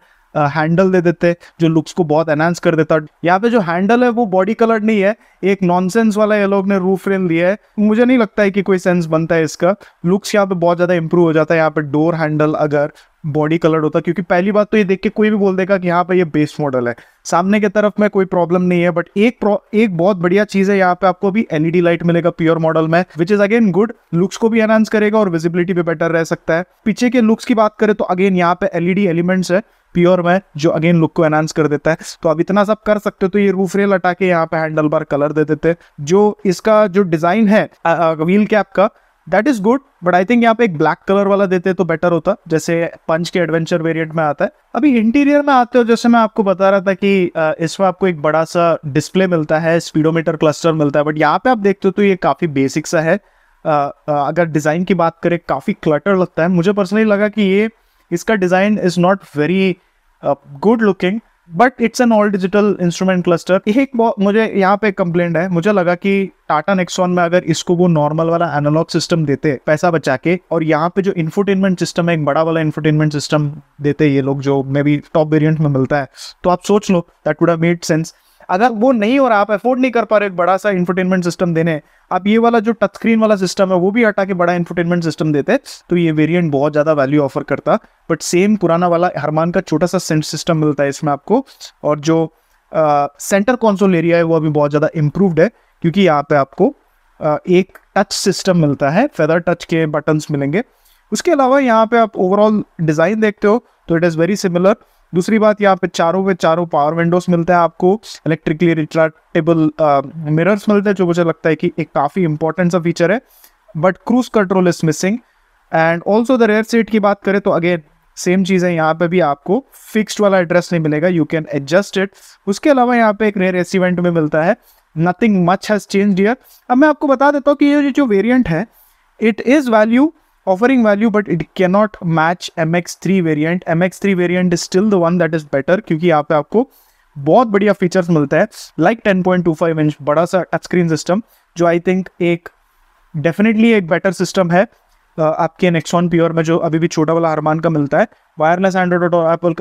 हैंडल दे देते जो लुक्स को बहुत एनहांस कर देता यहाँ पे जो हैंडल है वो बॉडी कलर नहीं है एक नॉनसेंस वाला ये लोग ने रूफ फ्रेम लिया है मुझे नहीं लगता है कि कोई सेंस बनता है इसका लुक्स यहाँ पे बहुत ज़्यादा इंप्रूव हो जाता है यहाँ पे डोर हैंडल अगर बॉडी कलर्ड होता क्योंकि पहली बात तो ये देख के कोई भी बोल देगा कि यहाँ पे ये बेस मॉडल है सामने की तरफ में कोई प्रॉब्लम नहीं है बट एक एक बहुत बढ़िया चीज है यहाँ पे आपको भी एलईडी लाइट मिलेगा प्योर मॉडल में which is again good looks को भी एनहांस करेगा और विजिबिलिटी भी बेटर रह सकता है पीछे के लुक्स की बात करें तो अगेन यहाँ पे एलईडी एलिमेंट्स है प्योर वह जो अगेन लुक को एनहांस कर देता है तो आप इतना सब कर सकते हो तो ये रूफ रेल हटा के यहाँ पे हैंडल बार कलर दे देते जो इसका जो डिजाइन है व्हील कैप का that is good but I think यहाँ पे एक ब्लैक कलर वाला देते तो बेटर होता जैसे पंच के एडवेंचर वेरिएंट में आता है अभी इंटीरियर में आते हो जैसे मैं आपको बता रहा था कि इसमें आपको एक बड़ा सा डिस्प्ले मिलता है स्पीडोमीटर क्लस्टर मिलता है बट यहाँ पे आप देखते हो तो ये काफी बेसिक सा है अगर डिजाइन की बात करें काफी क्लटर लगता है मुझे पर्सनली लगा कि ये इसका design is not very good looking but it's an all digital instrument cluster एक मुझे यहाँ पे कंप्लेंट है मुझे लगा कि टाटा नेक्सॉन में अगर इसको वो नॉर्मल वाला एनालॉग सिस्टम देते पैसा बचा के और यहाँ पे जो इन्फोटेनमेंट सिस्टम है एक बड़ा वाला इन्फोटेनमेंट सिस्टम देते ये लोग जो मे बी टॉप वेरियंट में मिलता है तो आप सोच लो दैट वुड मेड सेंस अगर वो नहीं हो रहा आप अफोर्ड नहीं कर पा रहे बड़ा सा इन्फोटेनमेंट सिस्टम देने आप ये वाला जो टच स्क्रीन वाला सिस्टम है वो भी हटा के बड़ा इन्फोटेनमेंट सिस्टम देते तो ये वेरियंट बहुत ज़्यादा वैल्यू ऑफर करता बट सेम पुराना वाला हरमान का छोटा सा सेंट सिस्टम मिलता है इसमें आपको और जो सेंटर कौनसोल एरिया है वो अभी बहुत ज़्यादा इम्प्रूवड है क्योंकि यहाँ पे आपको आ, एक टच सिस्टम मिलता है फेदर टच के बटन्स मिलेंगे उसके अलावा यहाँ पे आप ओवरऑल डिज़ाइन देखते हो तो इट इज़ वेरी सिमिलर दूसरी बात यहाँ पे चारों पे चारों पावर विंडोज मिलते हैं आपको इलेक्ट्रिकली रिट्रैक्टेबल मिरर्स मिलते हैं जो मुझे लगता है कि एक काफ़ी इंपॉर्टेंट सा फीचर है but cruise control is missing and also the rear seat की बात करें तो अगेन सेम चीज़ है यहाँ पे भी आपको फिक्स्ड वाला एड्रेस नहीं मिलेगा यू कैन एडजस्ट इट उसके अलावा यहाँ पे एक रेयर एस इवेंट में मिलता है nothing much has change dear अब मैं आपको बता देता हूँ कि ये जो वेरियंट है it is value offering value but it cannot match MX3 variant MX3 variant is still the one that is better क्योंकि यहाँ पे आपको बहुत बढ़िया फीचर्स मिलते हैं like ten point two five inch बड़ा सा टच स्क्रीन सिस्टम जो आई थिंक एक डेफिनेटली एक बेटर सिस्टम है आपके नेक्सॉन प्योर में जो अभी भी छोटा वाला अरमान का मिलता है वायरलेस एंड्रॉइड और एप्पल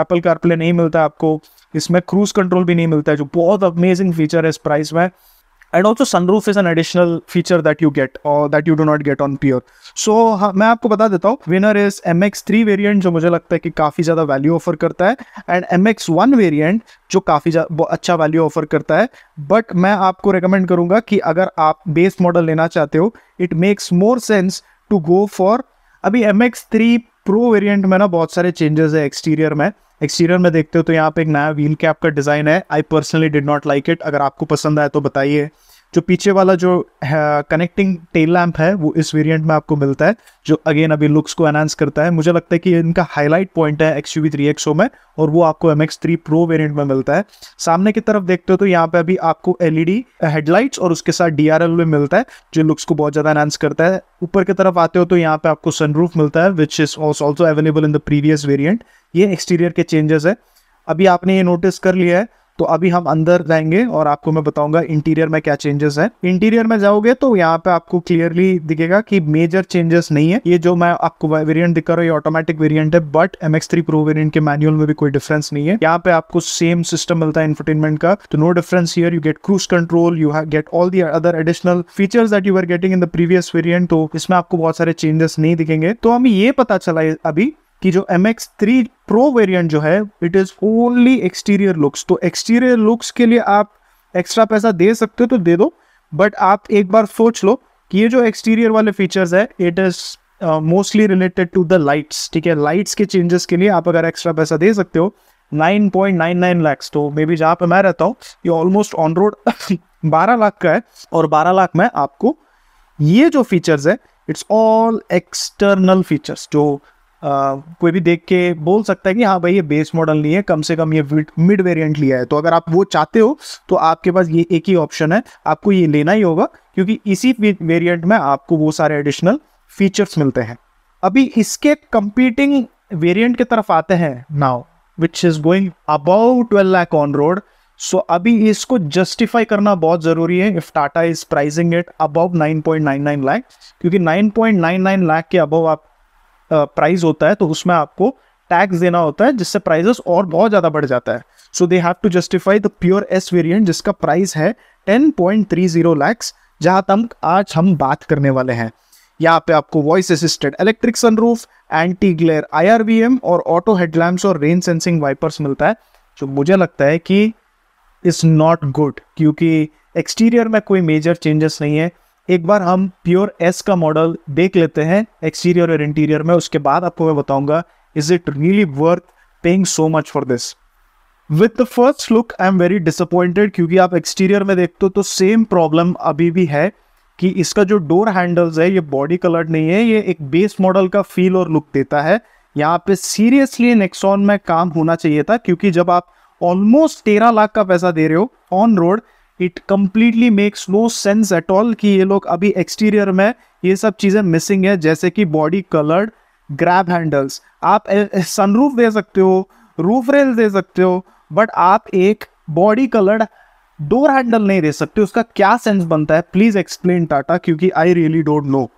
एप्पल कारप्ले नहीं मिलता आपको इसमें क्रूज कंट्रोल भी नहीं मिलता है जो बहुत अमेजिंग फीचर है इस प्राइस में and also sunroof is an additional feature that you get और that you do not get on pure so मैं आपको बता देता हूँ winner is M X three variant जो मुझे लगता है कि काफ़ी ज़्यादा वैल्यू ऑफर करता है and M X one variant जो काफ़ी अच्छा वैल्यू ऑफर करता है बट मैं आपको रिकमेंड करूंगा कि अगर आप बेस मॉडल लेना चाहते हो it makes more sense to go for अभी M X three pro variant में ना बहुत सारे चेंजेस है एक्सटीरियर में एक्सटीरियर में देखते हो तो यहाँ पे एक नया व्हील कैप का डिज़ाइन है I personally did not like it अगर आपको पसंद आए तो बताइए जो पीछे वाला जो कनेक्टिंग टेल लैम्प है वो इस वेरिएंट में आपको मिलता है जो अगेन अभी लुक्स को एनहांस करता है मुझे लगता है कि इनका हाईलाइट पॉइंट है एक्स यूवी थ्री में और वो आपको M X three pro variant में मिलता है सामने की तरफ देखते हो तो यहाँ पे अभी आपको एलईडी हेडलाइट्स e uh, और उसके साथ डी आर एल में मिलता है जो लुक्स को बहुत ज़्यादा एनहांस करता है ऊपर की तरफ आते हो तो यहाँ पे आपको सनरूफ मिलता है which is also available in the previous variant ये एक्सटीरियर के चेंजेस है अभी आपने ये नोटिस कर लिया है तो अभी हम अंदर जाएंगे और आपको मैं बताऊंगा इंटीरियर में क्या चेंजेस है इंटीरियर में जाओगे तो यहाँ पे आपको क्लियरली दिखेगा कि मेजर चेंजेस नहीं है ये जो मैं आपको वेरिएंट दिखा रहा हूँ ये ऑटोमेटिक वेरिएंट है but M X three pro variant के मैनुअल में भी कोई डिफरेंस नहीं है यहाँ पे आपको सेम सिस्टम मिलता है इंफरटेनमेंट का तो no difference here you get cruise control you get all the other additional features that you are getting in the previous variant तो इसमें आपको बहुत सारे चेंजेस नहीं दिखेंगे तो हमें ये पता चला अभी कि जो M X three pro variant जो है it is only exterior looks तो एक्सटीरियर लुक्स के लिए आप एक्स्ट्रा पैसा दे सकते हो तो दे दो बट आप एक बार सोच लो कि ये जो एक्सटीरियर वाले फीचर्स है it is mostly related to the lights ठीक है लाइट्स के चेंजेस के लिए आप अगर एक्स्ट्रा पैसा दे सकते हो nine nine point nine lakhs तो मे बी जहाँ पे मैं रहता हूँ ये ऑलमोस्ट ऑन रोड बारह लाख का है और बारह लाख में आपको ये जो फीचर्स है इट्स ऑल एक्सटर्नल फीचर्स जो कोई भी देख के बोल सकता है कि हाँ भाई ये बेस मॉडल नहीं है कम से कम ये मिड वेरिएंट लिया है तो अगर आप वो चाहते हो तो आपके पास ये एक ही ऑप्शन है आपको ये लेना ही होगा क्योंकि इसी वेरिएंट में आपको वो सारे एडिशनल फीचर्स मिलते हैं अभी इसके कंपीटिंग वेरियंट की तरफ आते हैं now which is going about twelve lakh on road so अभी इसको जस्टिफाई करना बहुत ज़रूरी है if Tata is pricing it nine nine lakh क्योंकि nine nine point nine lakh के अबव आप प्राइस होता है तो उसमें आपको टैक्स देना होता है जिससे प्राइजेस और बहुत ज़्यादा बढ़ जाता है so they have to justify the pure S variant जिसका प्राइस है जीरो लैक्स जहां तक आज हम बात करने वाले हैं यहाँ पे आपको voice assisted electric sunroof anti glare M और ऑटो हेडलैम्प्स और रेन सेंसिंग वाइपर्स मिलता है जो मुझे लगता है कि इज़ नॉट गुड क्योंकि एक्सटीरियर में कोई मेजर चेंजेस नहीं है एक बार हम प्योर एस का मॉडल देख लेते हैं एक्सटीरियर और इंटीरियर में उसके बाद आपको मैं बताऊंगा is it really worth paying so much for this with the first look I am very disappointed क्योंकि आप एक्सटीरियर में देखते हो तो सेम प्रॉब्लम अभी भी है कि इसका जो डोर हैंडल्स है ये बॉडी कलर्ड नहीं है ये एक बेस मॉडल का फील और लुक देता है यहाँ पे सीरियसली नेक्सॉन में काम होना चाहिए था क्योंकि जब आप ऑलमोस्ट तेरह लाख का पैसा दे रहे हो on road it completely makes no sense at all कि ये लोग अभी एक्सटीरियर में ये सब चीज़ें मिसिंग है जैसे कि बॉडी कलर्ड ग्रैब हैंडल्स आप सनरूफ दे सकते हो रूफ रेल दे सकते हो बट आप एक बॉडी कलर्ड डोर हैंडल नहीं दे सकते उसका क्या सेंस बनता है प्लीज़ एक्सप्लेन टाटा क्योंकि आई रियली डोंट नो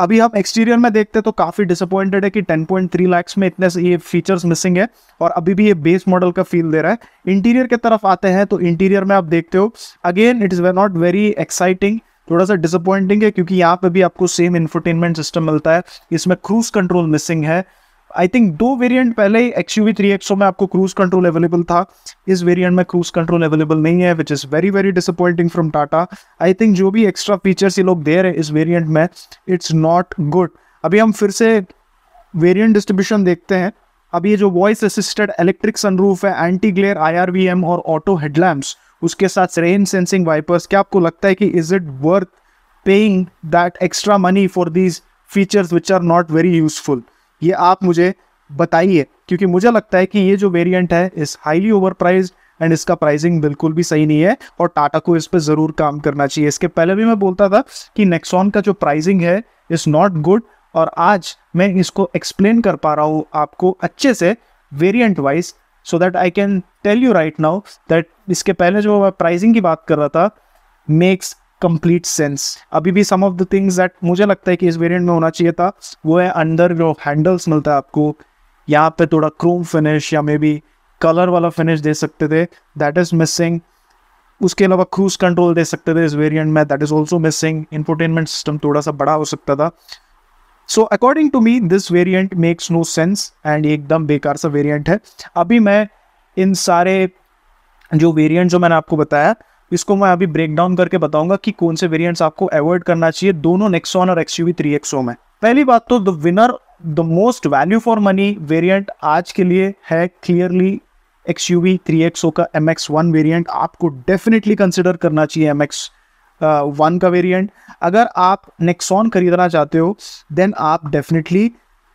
अभी हम एक्सटीरियर में देखते तो काफ़ी डिसअपॉइंटेड है कि 10.3 लैक्स में इतने ये फीचर्स मिसिंग है और अभी भी ये बेस मॉडल का फील दे रहा है इंटीरियर की तरफ आते हैं तो इंटीरियर में आप देखते हो again it is not very exciting थोड़ा सा डिसअपॉइंटिंग है क्योंकि यहाँ पे भी आपको सेम इन्फोटेनमेंट सिस्टम मिलता है इसमें क्रूज कंट्रोल मिसिंग है आई थिंक दो वेरिएंट पहले ही एक्स यू थ्री एक्सो में आपको क्रूज कंट्रोल अवेलेबल था इस वेरिएंट में क्रूज कंट्रोल अवेलेबल नहीं है which is very very disappointing from Tata I think जो भी एक्स्ट्रा फीचर्स ये लोग दे रहे हैं इस वेरियंट में इट्स नॉट गुड अभी हम फिर से वेरियंट डिस्ट्रीब्यूशन देखते हैं अब ये जो वॉइस असिस्टेड इलेक्ट्रिक सनरूफ है एंटी ग्लेयर आई और ऑटो हेडलैम्प्स उसके साथ रेन सेंसिंग वाइपर्स क्या आपको लगता है कि is it worth paying that extra money for these features which are not very useful ये आप मुझे बताइए क्योंकि मुझे लगता है कि ये जो वेरिएंट है इस हाईली ओवर एंड इसका प्राइसिंग बिल्कुल भी सही नहीं है और टाटा को इस पर ज़रूर काम करना चाहिए इसके पहले भी मैं बोलता था कि नेक्सॉन का जो प्राइसिंग है इज़ नॉट गुड और आज मैं इसको एक्सप्लेन कर पा रहा हूँ आपको अच्छे से variant wise so that I can tell you right now that इसके पहले जो प्राइजिंग की बात कर रहा था मेक्स कंप्लीट सेंस अभी भी some of the things that मुझे लगता है कि इस वेरिएंट में होना चाहिए था वो है अंडर जो हैंडल्स मिलता है आपको यहाँ पे थोड़ा क्रोम फिनिश या मे बी कलर वाला फिनिश दे सकते थे दैट इज़ मिसिंग उसके अलावा क्रूज कंट्रोल दे सकते थे इस वेरिएंट में that is also missing infotainment system थोड़ा सा बड़ा हो सकता था so according to me this variant makes no sense and एकदम बेकार सा वेरिएंट है अभी मैं इन सारे जो वेरिएंट जो मैंने आपको बताया इसको मैं अभी ब्रेक डाउन करके बताऊंगा कि कौन से वेरिएंट्स आपको अवॉइड करना चाहिए दोनों नेक्सॉन और एक्सयूवी थ्री एक्सो में पहली बात तो the winner the most value for money variant आज के लिए है clearly X U V three XO का एम एक्स वन वेरियंट आपको डेफिनेटली कंसिडर करना चाहिए एम एक्स वन का वेरियंट अगर आप नेक्सॉन खरीदना चाहते हो देन आप डेफिनेटली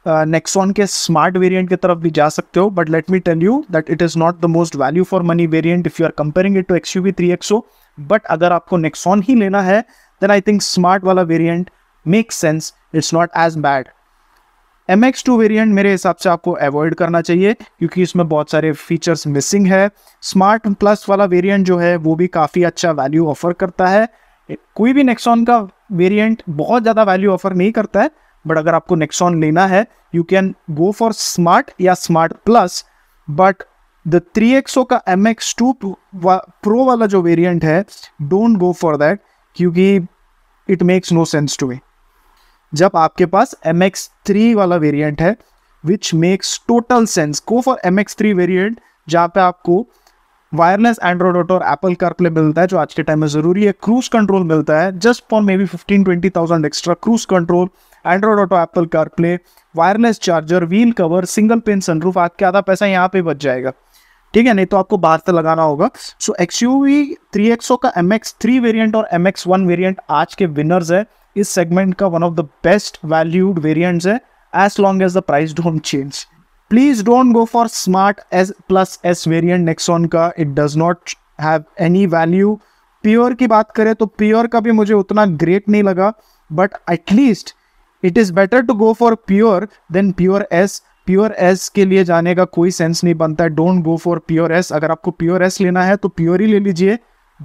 नेक्सॉन uh, के स्मार्ट वेरिएंट की तरफ भी जा सकते हो but let me tell you that it is not the most value for money variant if you are comparing it to X U three XO but अगर आपको Nexon ही लेना है देन आई थिंक स्मार्ट वाला variant make sense it's not as bad M X two variant मेरे हिसाब से आपको अवॉइड करना चाहिए क्योंकि इसमें बहुत सारे फीचर्स मिसिंग है स्मार्ट प्लस वाला वेरियंट जो है वो भी काफ़ी अच्छा वैल्यू ऑफर करता है कोई भी नेक्सॉन का वेरियंट बहुत ज़्यादा वैल्यू ऑफर नहीं करता है बट अगर आपको नेक्सॉन लेना है you can go for smart या smart plus but the three XO का एम एक्स टू प्रो वाला जो वेरियंट है डोंट गो फॉर दैट क्योंकि it makes no sense to me जब आपके पास एम एक्स थ्री वाला वेरियंट है which makes total sense go for M X three variant जहाँ पे आपको वायरलेस एंड्रॉइड ऑटो और एप्पल कारप्ले मिलता है जो आज के टाइम में जरूरी है क्रूज कंट्रोल मिलता है just for maybe fifteen twenty thousand extra cruise control Android auto Apple CarPlay wireless charger wheel cover single pane sunroof आपके आधा पैसा यहाँ पे बच जाएगा ठीक है नहीं तो आपको बाहर से लगाना होगा so X U V three XO का एम एक्स थ्री वेरियंट और एम एक्स वन वेरियंट आज के विनर्स है इस सेगमेंट का one of the best valued variant है as long as the price don't change please don't go for smart S plus S variant Nexon का it does not have any value pure की बात करें तो pure का भी मुझे उतना ग्रेट नहीं लगा but at least it is better to go for pure then pure S pure S के लिए जाने का कोई सेंस नहीं बनता है don't go for pure S अगर आपको प्योर एस लेना है तो प्योर ही ले लीजिए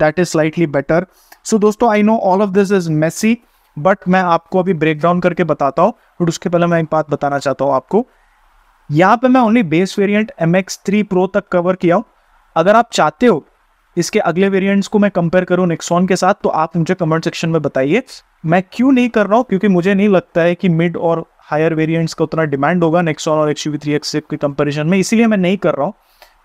that is slightly better so दोस्तों I know all of this is messy but मैं आपको अभी ब्रेक डाउन करके बताता हूँ बट उसके पहले मैं एक बात बताना चाहता हूँ आपको यहाँ पे मैं only base variant M X three pro तक कवर किया हूँ अगर आप चाहते हो इसके अगले वेरिएंट्स को मैं कंपेयर करूँ नेक्सॉन के साथ तो आप मुझे कमेंट सेक्शन में बताइए मैं क्यों नहीं कर रहा हूँ क्योंकि मुझे नहीं लगता है कि मिड और हायर वेरियंट्स का उतना डिमांड होगा नेक्सॉन और एक्स यू थ्री एक्स के कंपेरिजन में इसीलिए मैं नहीं कर रहा हूँ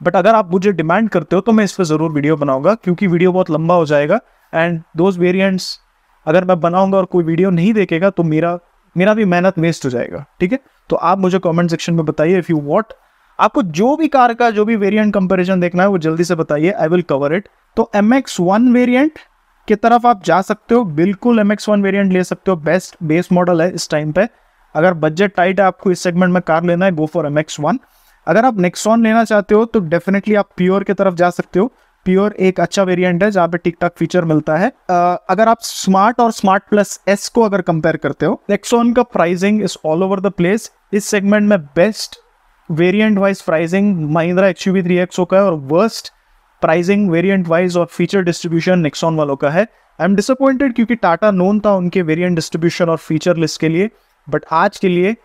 बट अगर आप मुझे डिमांड करते हो तो मैं इस पर ज़रूर वीडियो बनाऊंगा क्योंकि वीडियो बहुत लंबा हो जाएगा एंड दोज वेरिएंट्स अगर मैं बनाऊंगा और कोई वीडियो नहीं देखेगा तो मेरा मेरा भी मेहनत वेस्ट हो जाएगा ठीक है तो आप मुझे कमेंट सेक्शन में बताइए इफ़ यू वॉट आपको जो भी कार का जो भी वेरिएंट कंपैरिजन देखना है वो जल्दी से बताइए आई विल कवर इट तो एम एक्स वन वेरियंट की तरफ आप जा सकते हो बिल्कुल एम एक्स वन वेरियंट ले सकते हो बेस्ट बेस मॉडल है इस टाइम पे अगर बजट टाइट है आपको इस सेगमेंट में कार लेना है go for M X one अगर आप नेक्सॉन लेना चाहते हो तो डेफिनेटली आप प्योर की तरफ जा सकते हो प्योर एक अच्छा वेरिएंट है जहाँ पे टिक टॉक फीचर मिलता है आ, अगर आप स्मार्ट और स्मार्ट प्लस एस को अगर कंपेयर करते हो नेक्सोन का pricing is all over the place इस सेगमेंट में best variant wise pricing Mahindra X U three XO का है और वर्स्ट प्राइसिंग वेरिएंट वाइज और फीचर डिस्ट्रीब्यूशन नेक्सॉन वालों का है आई एम डिसअपॉइंटेड क्योंकि टाटा नोन था उनके वेरियंट डिस्ट्रीब्यूशन और फीचर लिस्ट के लिए बट आज के लिए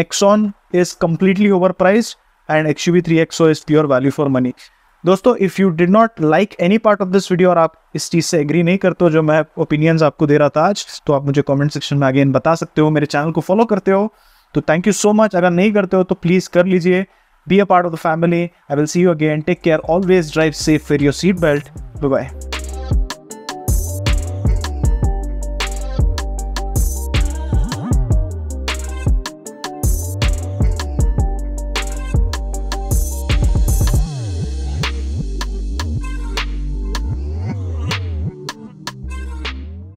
Nexon is completely over price and X U three XO is pure value for money दोस्तों if you did not like any part of this video और आप इस चीज़ से एग्री नहीं करते हो जो मैं ओपिनियंस आपको दे रहा था आज तो आप मुझे कमेंट सेक्शन में अगेन बता सकते हो मेरे चैनल को फॉलो करते हो तो थैंक यू सो मच अगर नहीं करते हो तो प्लीज़ कर लीजिए be a part of the family I will see you again take care always drive safe for your seat belt bye